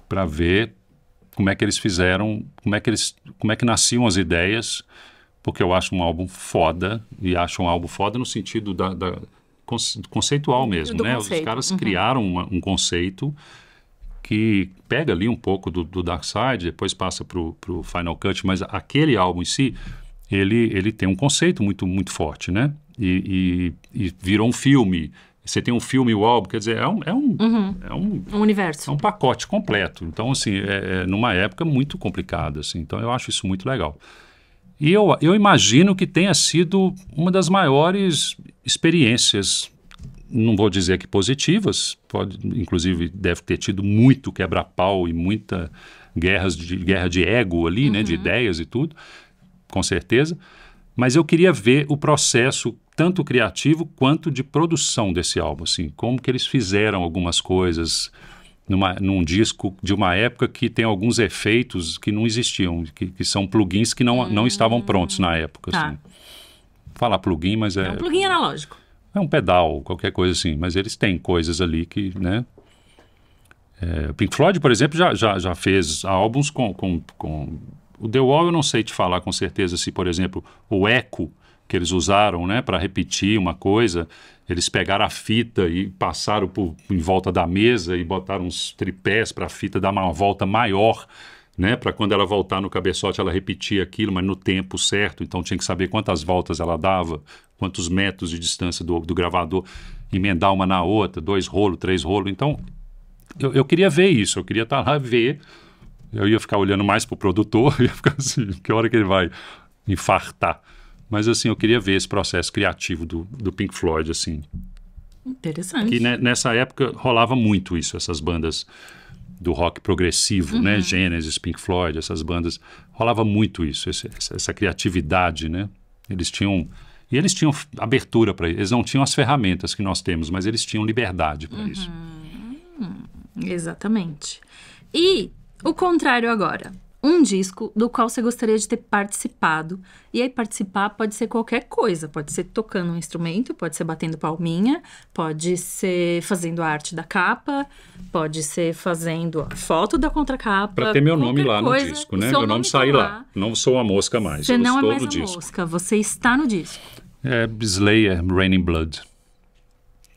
para ver como é que eles fizeram, como é que eles, como é que nasciam as ideias, porque eu acho um álbum foda e acho um álbum foda no sentido da, da conceitual mesmo, do né? Conceito. Os caras uhum. criaram uma, um conceito que pega ali um pouco do, do Dark Side, depois passa para o Final Cut, mas aquele álbum em si, ele, ele tem um conceito muito, muito forte, né? e, e, e virou um filme. Você tem um filme, o álbum, quer dizer, é um, é um, uhum. é um, um, universo. É um pacote completo. Então, assim, é, é numa época muito complicada, assim. Então, eu acho isso muito legal. E eu, eu imagino que tenha sido uma das maiores experiências, não vou dizer que positivas, pode, inclusive deve ter tido muito quebra-pau e muita guerras de, guerra de ego ali, uhum. né, de uhum. ideias e tudo, com certeza. Mas eu queria ver o processo tanto criativo quanto de produção desse álbum, assim, como que eles fizeram algumas coisas numa, num disco de uma época que tem alguns efeitos que não existiam, que, que são plugins que não, hum, não estavam prontos na época, tá. assim. Falar plugin, mas é... É um plugin analógico. É um pedal, qualquer coisa assim, mas eles têm coisas ali que, né, é, Pink Floyd, por exemplo, já, já, já fez álbuns com, com, com, O The Wall eu não sei te falar com certeza se, por exemplo, o Echo que eles usaram né, para repetir uma coisa. Eles pegaram a fita e passaram por, em volta da mesa e botaram uns tripés para a fita dar uma volta maior, né? Para quando ela voltar no cabeçote, ela repetir aquilo, mas no tempo certo. Então tinha que saber quantas voltas ela dava, quantos metros de distância do, do gravador, emendar uma na outra, dois rolos, três rolos. Então eu, eu queria ver isso, eu queria estar tá lá ver. Eu ia ficar olhando mais pro produtor, [LAUGHS] ia ficar assim, que hora que ele vai infartar. Mas assim, eu queria ver esse processo criativo do, do Pink Floyd, assim. Interessante. Que nessa época rolava muito isso, essas bandas do rock progressivo, né? uhum. né? Gênesis, Pink Floyd, essas bandas. Rolava muito isso, esse, essa criatividade, né? Eles tinham. E eles tinham abertura para isso. Eles não tinham as ferramentas que nós temos, mas eles tinham liberdade para uhum. isso. Exatamente. E o contrário agora um disco do qual você gostaria de ter participado. E aí, participar pode ser qualquer coisa: pode ser tocando um instrumento, pode ser batendo palminha, pode ser fazendo a arte da capa, pode ser fazendo a foto da contracapa. Para ter meu nome lá coisa, no disco, né? Meu nome, nome tá sair tá lá. lá. Não sou a mosca mais. Você não é mais a disco. mosca, você está no disco. É Slayer, Raining Blood.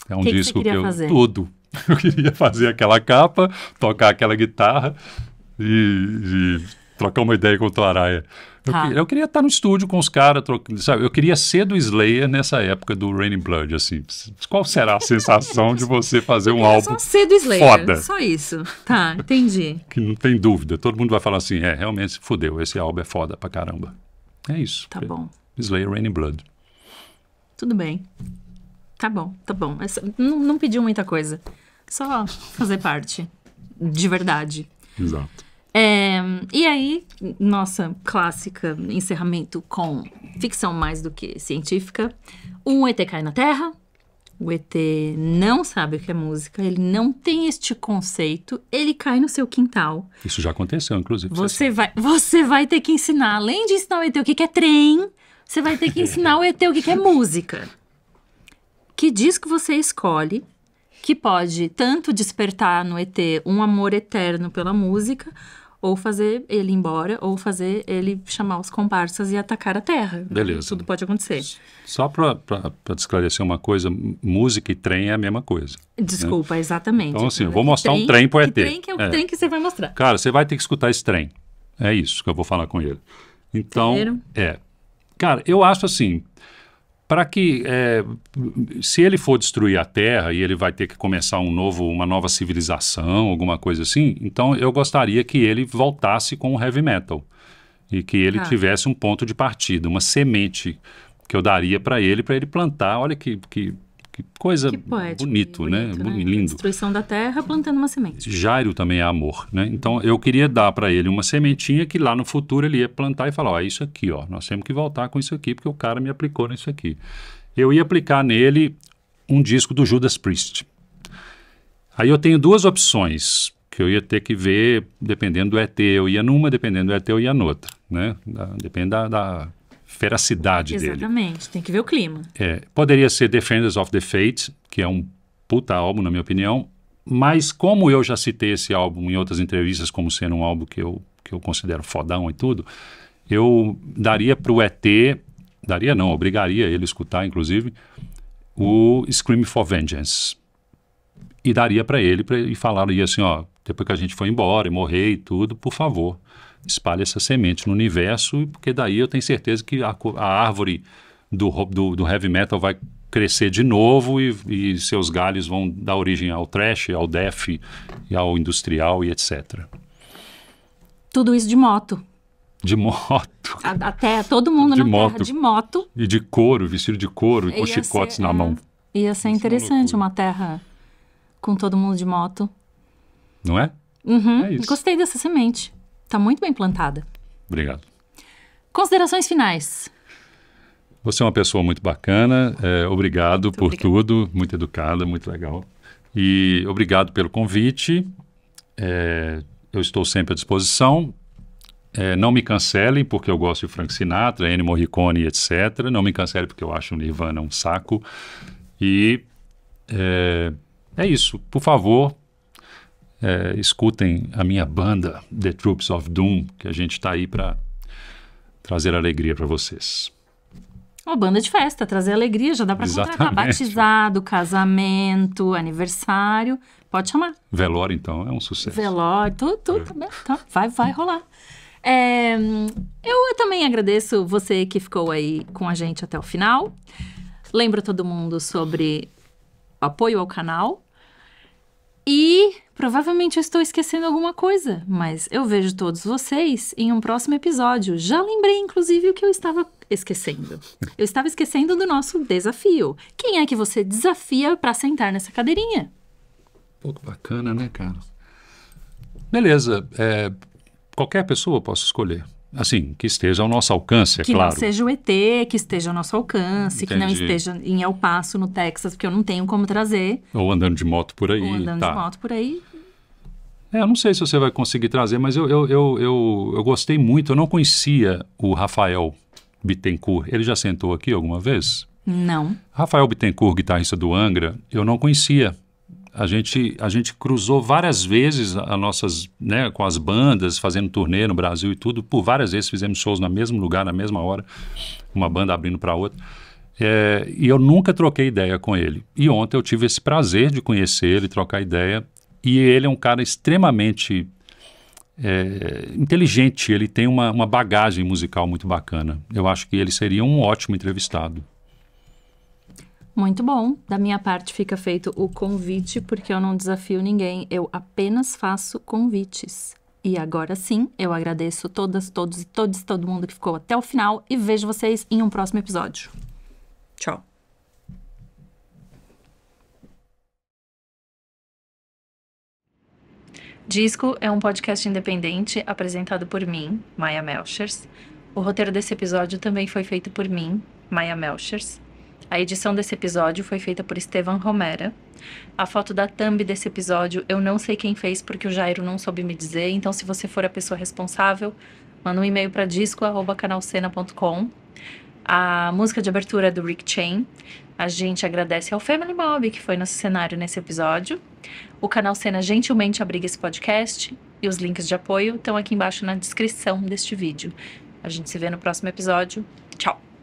É um que disco que, que eu fazer? todo [LAUGHS] eu queria fazer aquela capa, tocar aquela guitarra, e, e trocar uma ideia com o Taraia. Eu, tá. que, eu, queria estar no estúdio com os caras, sabe? Eu queria ser do Slayer nessa época do Raining Blood, assim. Qual será a sensação de você fazer um álbum só ser do Slayer, foda? Só isso. Tá, entendi. que não tem dúvida. Todo mundo vai falar assim, é, realmente, fudeu, esse álbum é foda pra caramba. É isso. Tá bom. Slayer, Raining Blood. Tudo bem. Tá bom, tá bom. Não, não pediu muita coisa. Só fazer parte. De verdade. Exato. É, e aí, nossa clássica encerramento com ficção mais do que científica. Um ET cai na Terra. O ET não sabe o que é música, ele não tem este conceito, ele cai no seu quintal. Isso já aconteceu, inclusive. Você, vai, você vai ter que ensinar, além de ensinar o ET o que é trem, você vai ter que ensinar o ET o que é música. Que disco você escolhe que pode tanto despertar no ET um amor eterno pela música, ou fazer ele ir embora, ou fazer ele chamar os comparsas e atacar a terra. Beleza. Tudo pode acontecer. Só para esclarecer uma coisa, música e trem é a mesma coisa. Né? Desculpa, né? exatamente. Então, assim, eu vou mostrar trem, um trem para ET. trem que é o é. trem que você vai mostrar. Cara, você vai ter que escutar esse trem. É isso que eu vou falar com ele. Então, Entenderam? é. Cara, eu acho assim, para que, é, se ele for destruir a Terra e ele vai ter que começar um novo, uma nova civilização, alguma coisa assim, então eu gostaria que ele voltasse com o heavy metal e que ele ah. tivesse um ponto de partida, uma semente que eu daria para ele, para ele plantar. Olha que, que que coisa que poético, bonito, né? bonito, né? Lindo. Destruição da terra plantando uma semente. Jairo também é amor, né? Então eu queria dar para ele uma sementinha que lá no futuro ele ia plantar e falar, ó, oh, é isso aqui, ó, nós temos que voltar com isso aqui porque o cara me aplicou nisso aqui. Eu ia aplicar nele um disco do Judas Priest. Aí eu tenho duas opções que eu ia ter que ver, dependendo do ET, eu ia numa, dependendo do ET, eu ia noutra, né? depende da, da feracidade Exatamente, dele. Exatamente, tem que ver o clima. É, poderia ser Defenders of the Fate, que é um puta álbum, na minha opinião, mas como eu já citei esse álbum em outras entrevistas como sendo um álbum que eu, que eu considero fodão e tudo, eu daria para o ET, daria não, obrigaria ele a escutar, inclusive, o Scream for Vengeance. E daria para ele pra, e falaria assim, ó, depois que a gente foi embora e morrer e tudo, por favor, espalhe essa semente no universo, porque daí eu tenho certeza que a, a árvore do, do, do, heavy metal vai crescer de novo e, e, seus galhos vão dar origem ao trash, ao def, ao industrial e etc. Tudo isso de moto. De moto. até todo mundo de na moto. terra de moto. E de couro, vestido de couro, e com chicotes ser, na é, mão. Ia ser Isso interessante é uma, uma terra com todo mundo de moto. Não é? Uhum. É Gostei dessa semente. Está muito bem plantada. Obrigado. Considerações finais. Você é uma pessoa muito bacana. É, obrigado muito por obrigado. tudo. Muito educada, muito legal. E obrigado pelo convite. É, eu estou sempre à disposição. É, não me cancelem porque eu gosto de Frank Sinatra, Ennio Morricone, etc. Não me cancelem porque eu acho o Nirvana um saco. E é, é isso. Por favor, é, escutem a minha banda, The Troops of Doom, que a gente está aí para trazer alegria para vocês. Uma banda de festa, trazer alegria, já dá para contratar batizado, casamento, aniversário, pode chamar. Velório, então, é um sucesso. Velório, tudo, tudo, tá, tá, vai, vai rolar. É, eu também agradeço você que ficou aí com a gente até o final. Lembro todo mundo sobre apoio ao canal. E Provavelmente eu estou esquecendo alguma coisa, mas eu vejo todos vocês em um próximo episódio. Já lembrei, inclusive, o que eu estava esquecendo. Eu estava esquecendo do nosso desafio. Quem é que você desafia para sentar nessa cadeirinha? Pouco bacana, né, cara? Beleza. É, qualquer pessoa posso escolher. Assim, que esteja ao nosso alcance, é que claro. Que não seja o ET, que esteja ao nosso alcance, Entendi. que não esteja em El Paso, no Texas, porque eu não tenho como trazer. Ou andando de moto por aí. Ou andando tá. de moto por aí. É, eu não sei se você vai conseguir trazer, mas eu, eu, eu, eu, eu gostei muito. Eu não conhecia o Rafael Bittencourt. Ele já sentou aqui alguma vez? Não. Rafael Bittencourt, guitarrista do Angra, eu não conhecia. A gente, a gente cruzou várias vezes as nossas, né, com as bandas, fazendo turnê no Brasil e tudo. Por várias vezes fizemos shows no mesmo lugar, na mesma hora, uma banda abrindo para outra. É, e eu nunca troquei ideia com ele. E ontem eu tive esse prazer de conhecer ele, trocar ideia. E ele é um cara extremamente é, inteligente, ele tem uma, uma bagagem musical muito bacana. Eu acho que ele seria um ótimo entrevistado. Muito bom. Da minha parte fica feito o convite, porque eu não desafio ninguém, eu apenas faço convites. E agora sim, eu agradeço todas, todos e todos, todo mundo que ficou até o final e vejo vocês em um próximo episódio. Tchau. Disco é um podcast independente apresentado por mim, Maya Melchers. O roteiro desse episódio também foi feito por mim, Maya Melchers. A edição desse episódio foi feita por Estevan Romera. A foto da thumb desse episódio eu não sei quem fez porque o Jairo não soube me dizer, então se você for a pessoa responsável, manda um e-mail para disco@canalcena.com. A música de abertura é do Rick Chain. A gente agradece ao Family Mob, que foi nosso cenário nesse episódio. O canal Cena gentilmente abriga esse podcast e os links de apoio estão aqui embaixo na descrição deste vídeo. A gente se vê no próximo episódio. Tchau!